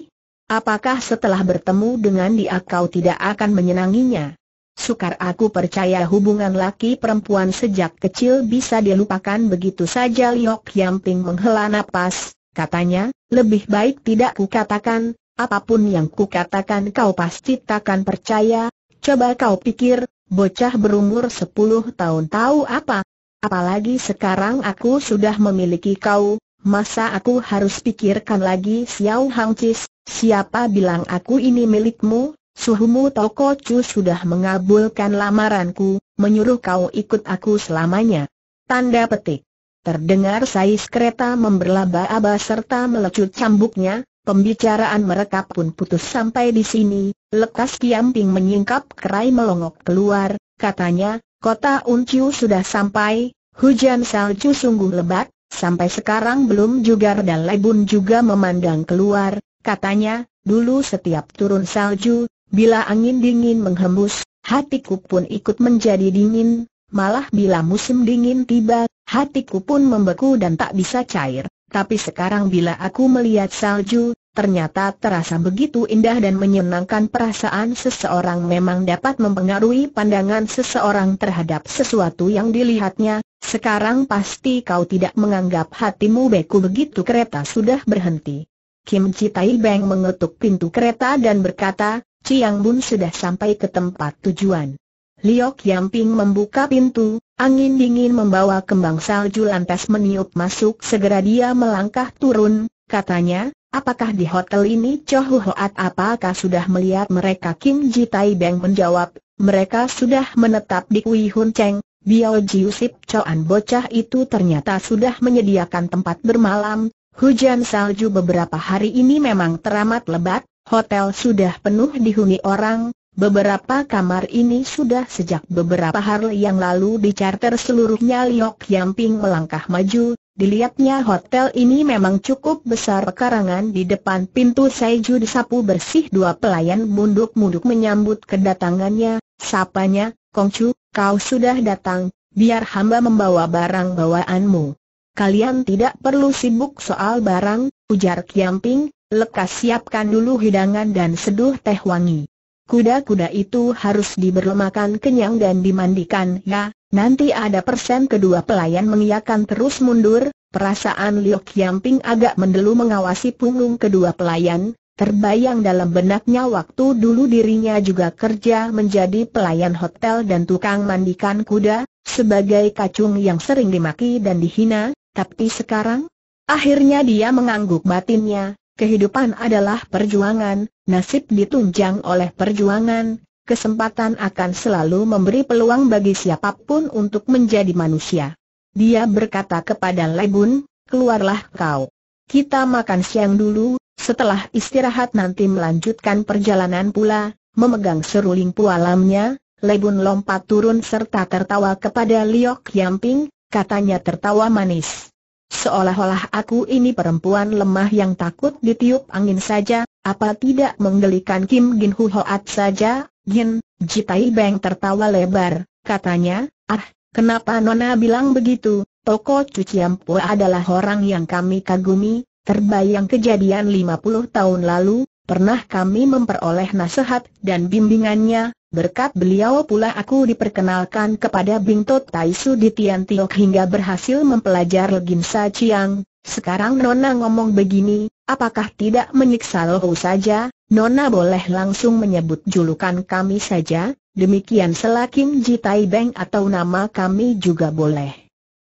apakah setelah bertemu dengan dia kau tidak akan menyenanginya? Sukar aku percaya hubungan laki perempuan sejak kecil bisa dilupakan begitu saja Liok Yamping menghela napas, katanya, lebih baik tidak kukatakan, apapun yang kukatakan kau pasti takkan percaya, coba kau pikir, bocah berumur 10 tahun tahu apa? Apalagi sekarang aku sudah memiliki kau, masa aku harus pikirkan lagi Xiao Hangcis, siapa bilang aku ini milikmu? Suhumu Toko Chu sudah mengabulkan lamaranku, menyuruh kau ikut aku selamanya. Tanda petik. Terdengar sais kereta memberlaba-aba serta melecut cambuknya, Pembicaraan mereka pun putus sampai di sini, lekas Kiamping menyingkap kerai melongok keluar, katanya, kota Unciu sudah sampai, hujan salju sungguh lebat, sampai sekarang belum juga dan Lebun juga memandang keluar, katanya, dulu setiap turun salju, bila angin dingin menghembus, hatiku pun ikut menjadi dingin, malah bila musim dingin tiba, hatiku pun membeku dan tak bisa cair tapi sekarang bila aku melihat salju, ternyata terasa begitu indah dan menyenangkan perasaan seseorang memang dapat mempengaruhi pandangan seseorang terhadap sesuatu yang dilihatnya, sekarang pasti kau tidak menganggap hatimu beku begitu kereta sudah berhenti. Kim Tai Beng mengetuk pintu kereta dan berkata, Chiang Bun sudah sampai ke tempat tujuan. Liok Yamping membuka pintu, angin dingin membawa kembang salju lantas meniup masuk segera dia melangkah turun, katanya, apakah di hotel ini Chohu Hoat apakah sudah melihat mereka Kim Jitai Beng menjawab, mereka sudah menetap di Kui Hun Cheng, Biao Jiusip Choan bocah itu ternyata sudah menyediakan tempat bermalam, hujan salju beberapa hari ini memang teramat lebat, hotel sudah penuh dihuni orang, Beberapa kamar ini sudah sejak beberapa hari yang lalu dicarter seluruhnya Liok Yamping melangkah maju, dilihatnya hotel ini memang cukup besar karangan di depan pintu Saiju disapu bersih dua pelayan munduk-munduk menyambut kedatangannya, sapanya, Kongcu, kau sudah datang, biar hamba membawa barang bawaanmu. Kalian tidak perlu sibuk soal barang, ujar Kiamping, lekas siapkan dulu hidangan dan seduh teh wangi. Kuda-kuda itu harus diberlemakan kenyang dan dimandikan ya, nanti ada persen kedua pelayan mengiakan terus mundur, perasaan Liu Yamping agak mendelu mengawasi punggung kedua pelayan, terbayang dalam benaknya waktu dulu dirinya juga kerja menjadi pelayan hotel dan tukang mandikan kuda, sebagai kacung yang sering dimaki dan dihina, tapi sekarang, akhirnya dia mengangguk batinnya, Kehidupan adalah perjuangan, nasib ditunjang oleh perjuangan, kesempatan akan selalu memberi peluang bagi siapapun untuk menjadi manusia. Dia berkata kepada Lebun, keluarlah kau. Kita makan siang dulu, setelah istirahat nanti melanjutkan perjalanan pula, memegang seruling pualamnya, Lebun lompat turun serta tertawa kepada Liok Yamping, katanya tertawa manis. Seolah-olah aku ini perempuan lemah yang takut ditiup angin saja, apa tidak menggelikan Kim Gin Hu Hoat saja, Gin, Jitai Beng tertawa lebar, katanya, ah, kenapa Nona bilang begitu, Toko Cuciampu adalah orang yang kami kagumi, terbayang kejadian 50 tahun lalu, pernah kami memperoleh nasihat dan bimbingannya, Berkat beliau pula aku diperkenalkan kepada Tai Su di Tian Tiok hingga berhasil mempelajar mempelajari Sa Chiang. Sekarang Nona ngomong begini, apakah tidak menyiksa lohu saja? Nona boleh langsung menyebut julukan kami saja, demikian selakin Tai Beng atau nama kami juga boleh.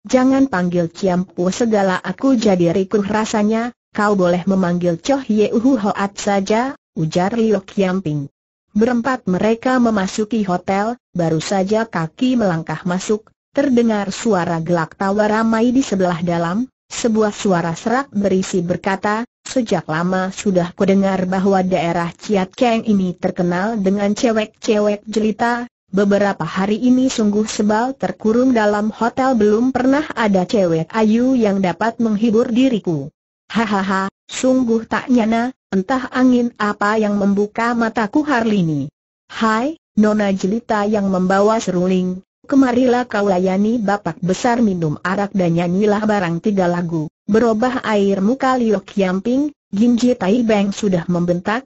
Jangan panggil Pu segala aku jadi rikuh rasanya, kau boleh memanggil Choh Uhu Hoat saja, ujar Liu Kiamping. Berempat mereka memasuki hotel, baru saja kaki melangkah masuk, terdengar suara gelak tawa ramai di sebelah dalam, sebuah suara serak berisi berkata, Sejak lama sudah kudengar bahwa daerah Ciat Keng ini terkenal dengan cewek-cewek jelita. Beberapa hari ini sungguh sebal terkurung dalam hotel belum pernah ada cewek ayu yang dapat menghibur diriku. Hahaha, Sungguh tak nyana, entah angin apa yang membuka mataku ini. Hai, Nona Jelita yang membawa seruling, kemarilah kau layani bapak besar minum arak dan nyanyilah barang tiga lagu. Berubah air muka Liok Yamping, Ginji Tai Beng sudah membentak,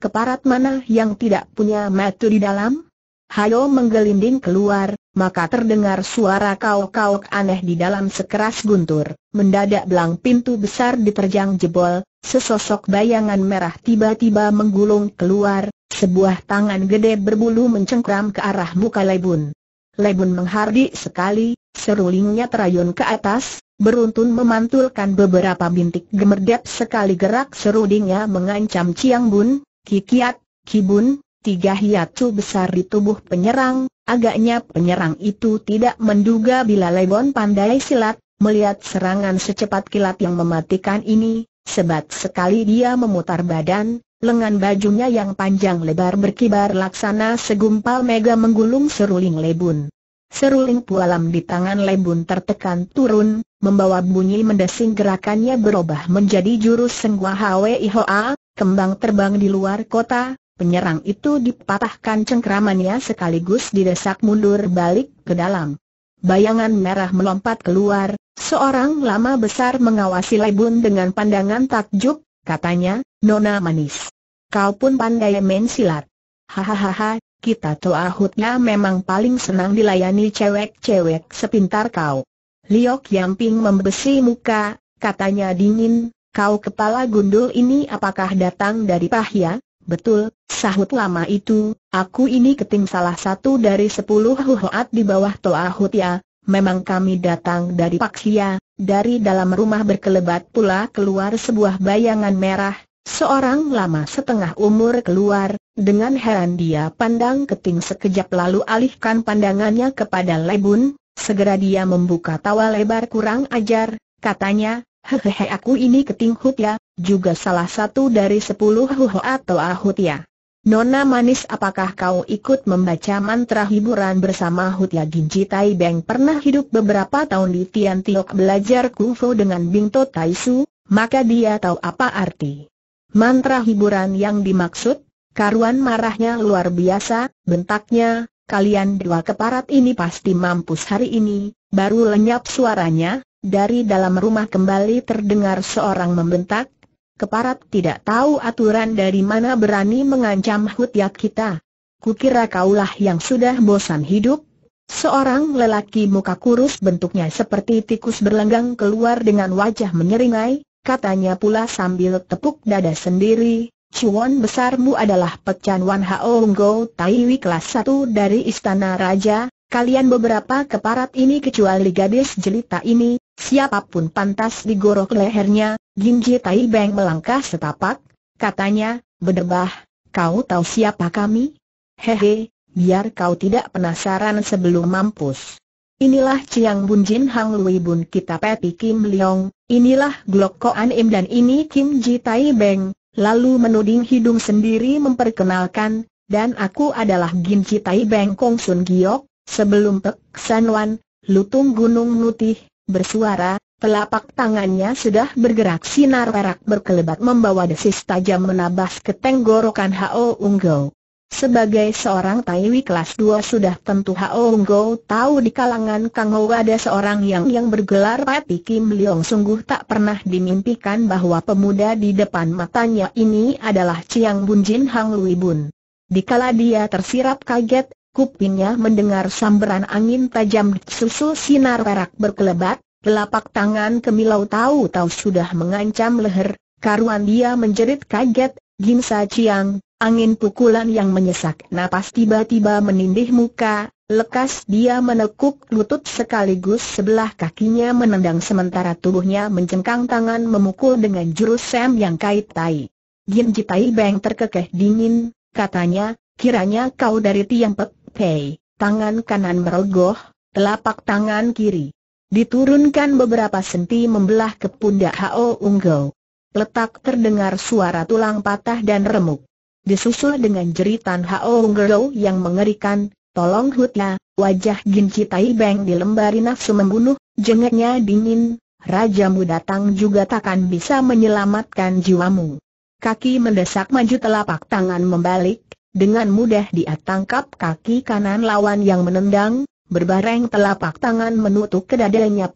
keparat mana yang tidak punya matu di dalam? Hayo menggelinding keluar, maka terdengar suara kauk-kauk aneh di dalam sekeras guntur. Mendadak belang pintu besar diterjang jebol, sesosok bayangan merah tiba-tiba menggulung keluar, sebuah tangan gede berbulu mencengkram ke arah muka Lebun. Lebun menghardik sekali, serulingnya terayun ke atas, beruntun memantulkan beberapa bintik gemerdep sekali gerak serudingnya mengancam Ciang Bun, Kikiat, Kibun, tiga hiatu besar di tubuh penyerang, agaknya penyerang itu tidak menduga bila Lebon pandai silat, melihat serangan secepat kilat yang mematikan ini, sebat sekali dia memutar badan, lengan bajunya yang panjang lebar berkibar laksana segumpal mega menggulung seruling Lebun. Seruling pualam di tangan Lebun tertekan turun, membawa bunyi mendesing gerakannya berubah menjadi jurus Senggua Hwee ihoa, kembang terbang di luar kota, Penyerang itu dipatahkan cengkramannya sekaligus didesak mundur balik ke dalam. Bayangan merah melompat keluar, seorang lama besar mengawasi Lebun dengan pandangan takjub, katanya, Nona manis. Kau pun pandai main silat. Hahaha, kita hutnya memang paling senang dilayani cewek-cewek sepintar kau. Liok Yamping membesi muka, katanya dingin, kau kepala gundul ini apakah datang dari Pahya? Betul, sahut lama itu, aku ini keting salah satu dari sepuluh huhoat di bawah Toa Hutia, ya. memang kami datang dari Paksia, dari dalam rumah berkelebat pula keluar sebuah bayangan merah, seorang lama setengah umur keluar, dengan heran dia pandang keting sekejap lalu alihkan pandangannya kepada Lebun, segera dia membuka tawa lebar kurang ajar, katanya, Hehehe aku ini keting ya, juga salah satu dari sepuluh huho atau ahutia. Ya. Nona manis apakah kau ikut membaca mantra hiburan bersama Hutia ya? Ginji Tai Beng pernah hidup beberapa tahun di Tian Tiok belajar kungfu dengan Bingto Tai Su, maka dia tahu apa arti. Mantra hiburan yang dimaksud, karuan marahnya luar biasa, bentaknya, kalian dua keparat ini pasti mampus hari ini, baru lenyap suaranya, dari dalam rumah kembali terdengar seorang membentak, Keparat tidak tahu aturan dari mana berani mengancam hutiak kita. Kukira kaulah yang sudah bosan hidup. Seorang lelaki muka kurus bentuknya seperti tikus berlenggang keluar dengan wajah menyeringai, katanya pula sambil tepuk dada sendiri, Cuan besarmu adalah pecan Wan Haonggo Taiwi kelas satu dari Istana Raja, kalian beberapa keparat ini kecuali gadis jelita ini, siapapun pantas digorok lehernya, Jinji Tai Beng melangkah setapak, katanya, bedebah. kau tahu siapa kami? Hehe, biar kau tidak penasaran sebelum mampus. Inilah Chiang Bun Jin Hang Lui Bun kita Peti Kim Leong, inilah Ko An Im dan ini Kim Ji Tai Beng, lalu menuding hidung sendiri memperkenalkan, dan aku adalah Gin Ji Tai Beng Kong Sun Giok, sebelum Pek San Wan, Lutung Gunung Nutih, bersuara, telapak tangannya sudah bergerak sinar perak berkelebat membawa desis tajam menabas ke tenggorokan Hao Unggo. Sebagai seorang Taiwi kelas 2 sudah tentu Hao Unggo tahu di kalangan Kang Ho ada seorang yang yang bergelar Pati Kim Leong sungguh tak pernah dimimpikan bahwa pemuda di depan matanya ini adalah Chiang Bunjin Hang Lui Bun. Dikala dia tersirap kaget, Kupingnya mendengar sambaran angin tajam susu sinar perak berkelebat, telapak tangan Kemilau tahu-tahu sudah mengancam leher, karuan dia menjerit kaget, Ginsa Chiang, angin pukulan yang menyesak napas tiba-tiba menindih muka, lekas dia menekuk lutut sekaligus sebelah kakinya menendang sementara tubuhnya mencengkang tangan memukul dengan jurus sem yang kait tai. Gin Jitai Beng terkekeh dingin, katanya, kiranya kau dari Tiang Pek. Pei, tangan kanan merogoh, telapak tangan kiri. Diturunkan beberapa senti membelah ke pundak Hao Unggo. Letak terdengar suara tulang patah dan remuk. Disusul dengan jeritan Hao Unggo yang mengerikan, tolong hutla, wajah Ginci Tai Beng dilembari nafsu membunuh, jengeknya dingin, rajamu datang juga takkan bisa menyelamatkan jiwamu. Kaki mendesak maju telapak tangan membalik, dengan mudah dia tangkap kaki kanan lawan yang menendang, berbareng telapak tangan menutup ke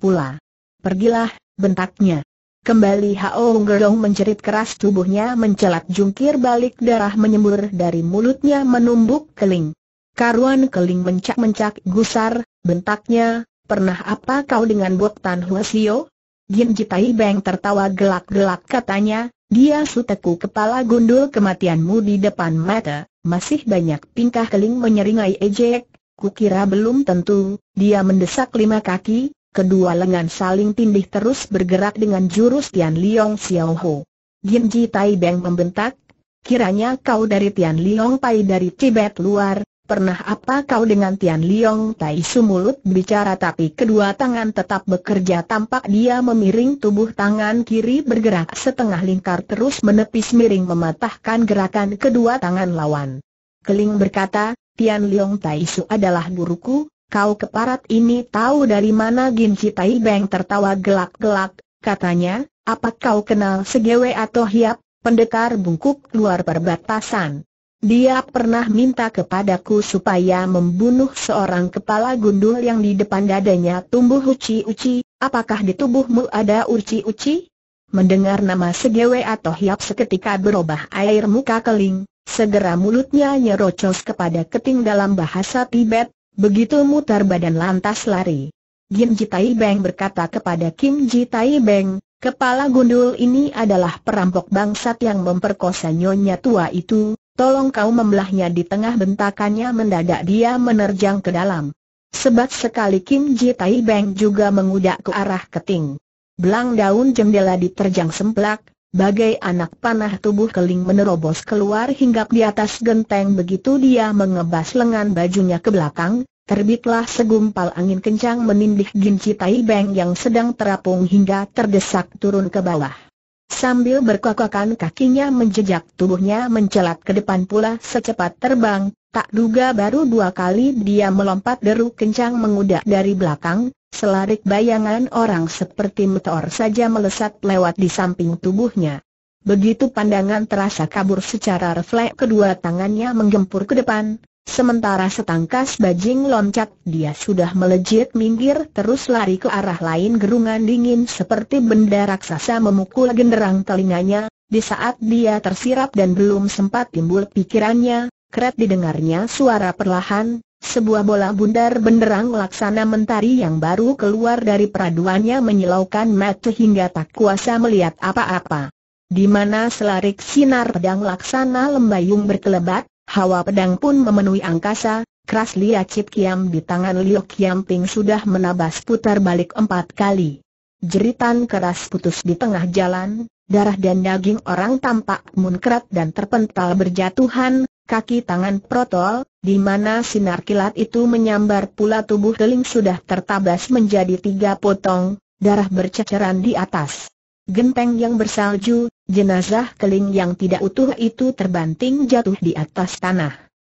pula. Pergilah, bentaknya. Kembali Hao Gerong menjerit keras tubuhnya mencelat jungkir balik darah menyembur dari mulutnya menumbuk keling. Karuan keling mencak-mencak gusar, bentaknya, pernah apa kau dengan Bok Tan Hwasio? Gin Jitai Beng tertawa gelak-gelak katanya, dia suteku kepala gundul kematianmu di depan mata, masih banyak pingkah keling menyeringai ejek, kukira belum tentu, dia mendesak lima kaki, kedua lengan saling tindih terus bergerak dengan jurus Tian Liong Xiao Ho. Jin Ji Tai Beng membentak, kiranya kau dari Tian Liong Pai dari Tibet luar, Pernah apa kau dengan Tian Liong Tai Su mulut bicara tapi kedua tangan tetap bekerja tampak dia memiring tubuh tangan kiri bergerak setengah lingkar terus menepis miring mematahkan gerakan kedua tangan lawan. Keling berkata, Tian Liong Tai Su adalah guruku, kau keparat ini tahu dari mana Chi Tai Beng tertawa gelak-gelak, katanya, apa kau kenal Segewe atau Hiap, pendekar bungkuk luar perbatasan? Dia pernah minta kepadaku supaya membunuh seorang kepala gundul yang di depan dadanya tumbuh uci-uci, apakah di tubuhmu ada uci-uci? Mendengar nama Segewe atau Hiap seketika berubah air muka keling, segera mulutnya nyerocos kepada keting dalam bahasa Tibet, begitu mutar badan lantas lari. Kim Ji Tai Beng berkata kepada Kim Ji Tai Beng, Kepala gundul ini adalah perampok bangsat yang memperkosa nyonya tua itu, Tolong kau membelahnya di tengah bentakannya mendadak dia menerjang ke dalam. Sebat sekali Kim Ji Tai Beng juga mengudak ke arah keting. Belang daun jendela diterjang semplak, bagai anak panah tubuh keling menerobos keluar hingga di atas genteng begitu dia mengebas lengan bajunya ke belakang, terbitlah segumpal angin kencang menindih Ji Tai Beng yang sedang terapung hingga terdesak turun ke bawah. Sambil berkokokan kakinya menjejak tubuhnya mencelat ke depan pula secepat terbang, tak duga baru dua kali dia melompat deru kencang mengudak dari belakang, selarik bayangan orang seperti meteor saja melesat lewat di samping tubuhnya. Begitu pandangan terasa kabur secara refleks kedua tangannya menggempur ke depan, Sementara setangkas bajing loncat, dia sudah melejit minggir terus lari ke arah lain gerungan dingin seperti benda raksasa memukul genderang telinganya. Di saat dia tersirap dan belum sempat timbul pikirannya, keret didengarnya suara perlahan, sebuah bola bundar benderang laksana mentari yang baru keluar dari peraduannya menyilaukan mata hingga tak kuasa melihat apa-apa. Di mana selarik sinar pedang laksana lembayung berkelebat, Hawa pedang pun memenuhi angkasa, keras Lia Kiam di tangan Liu Kiam Ping sudah menabas putar balik empat kali. Jeritan keras putus di tengah jalan, darah dan daging orang tampak munkrat dan terpental berjatuhan, kaki tangan protol, di mana sinar kilat itu menyambar pula tubuh teling sudah tertabas menjadi tiga potong, darah berceceran di atas. Genteng yang bersalju, jenazah keling yang tidak utuh itu terbanting jatuh di atas tanah.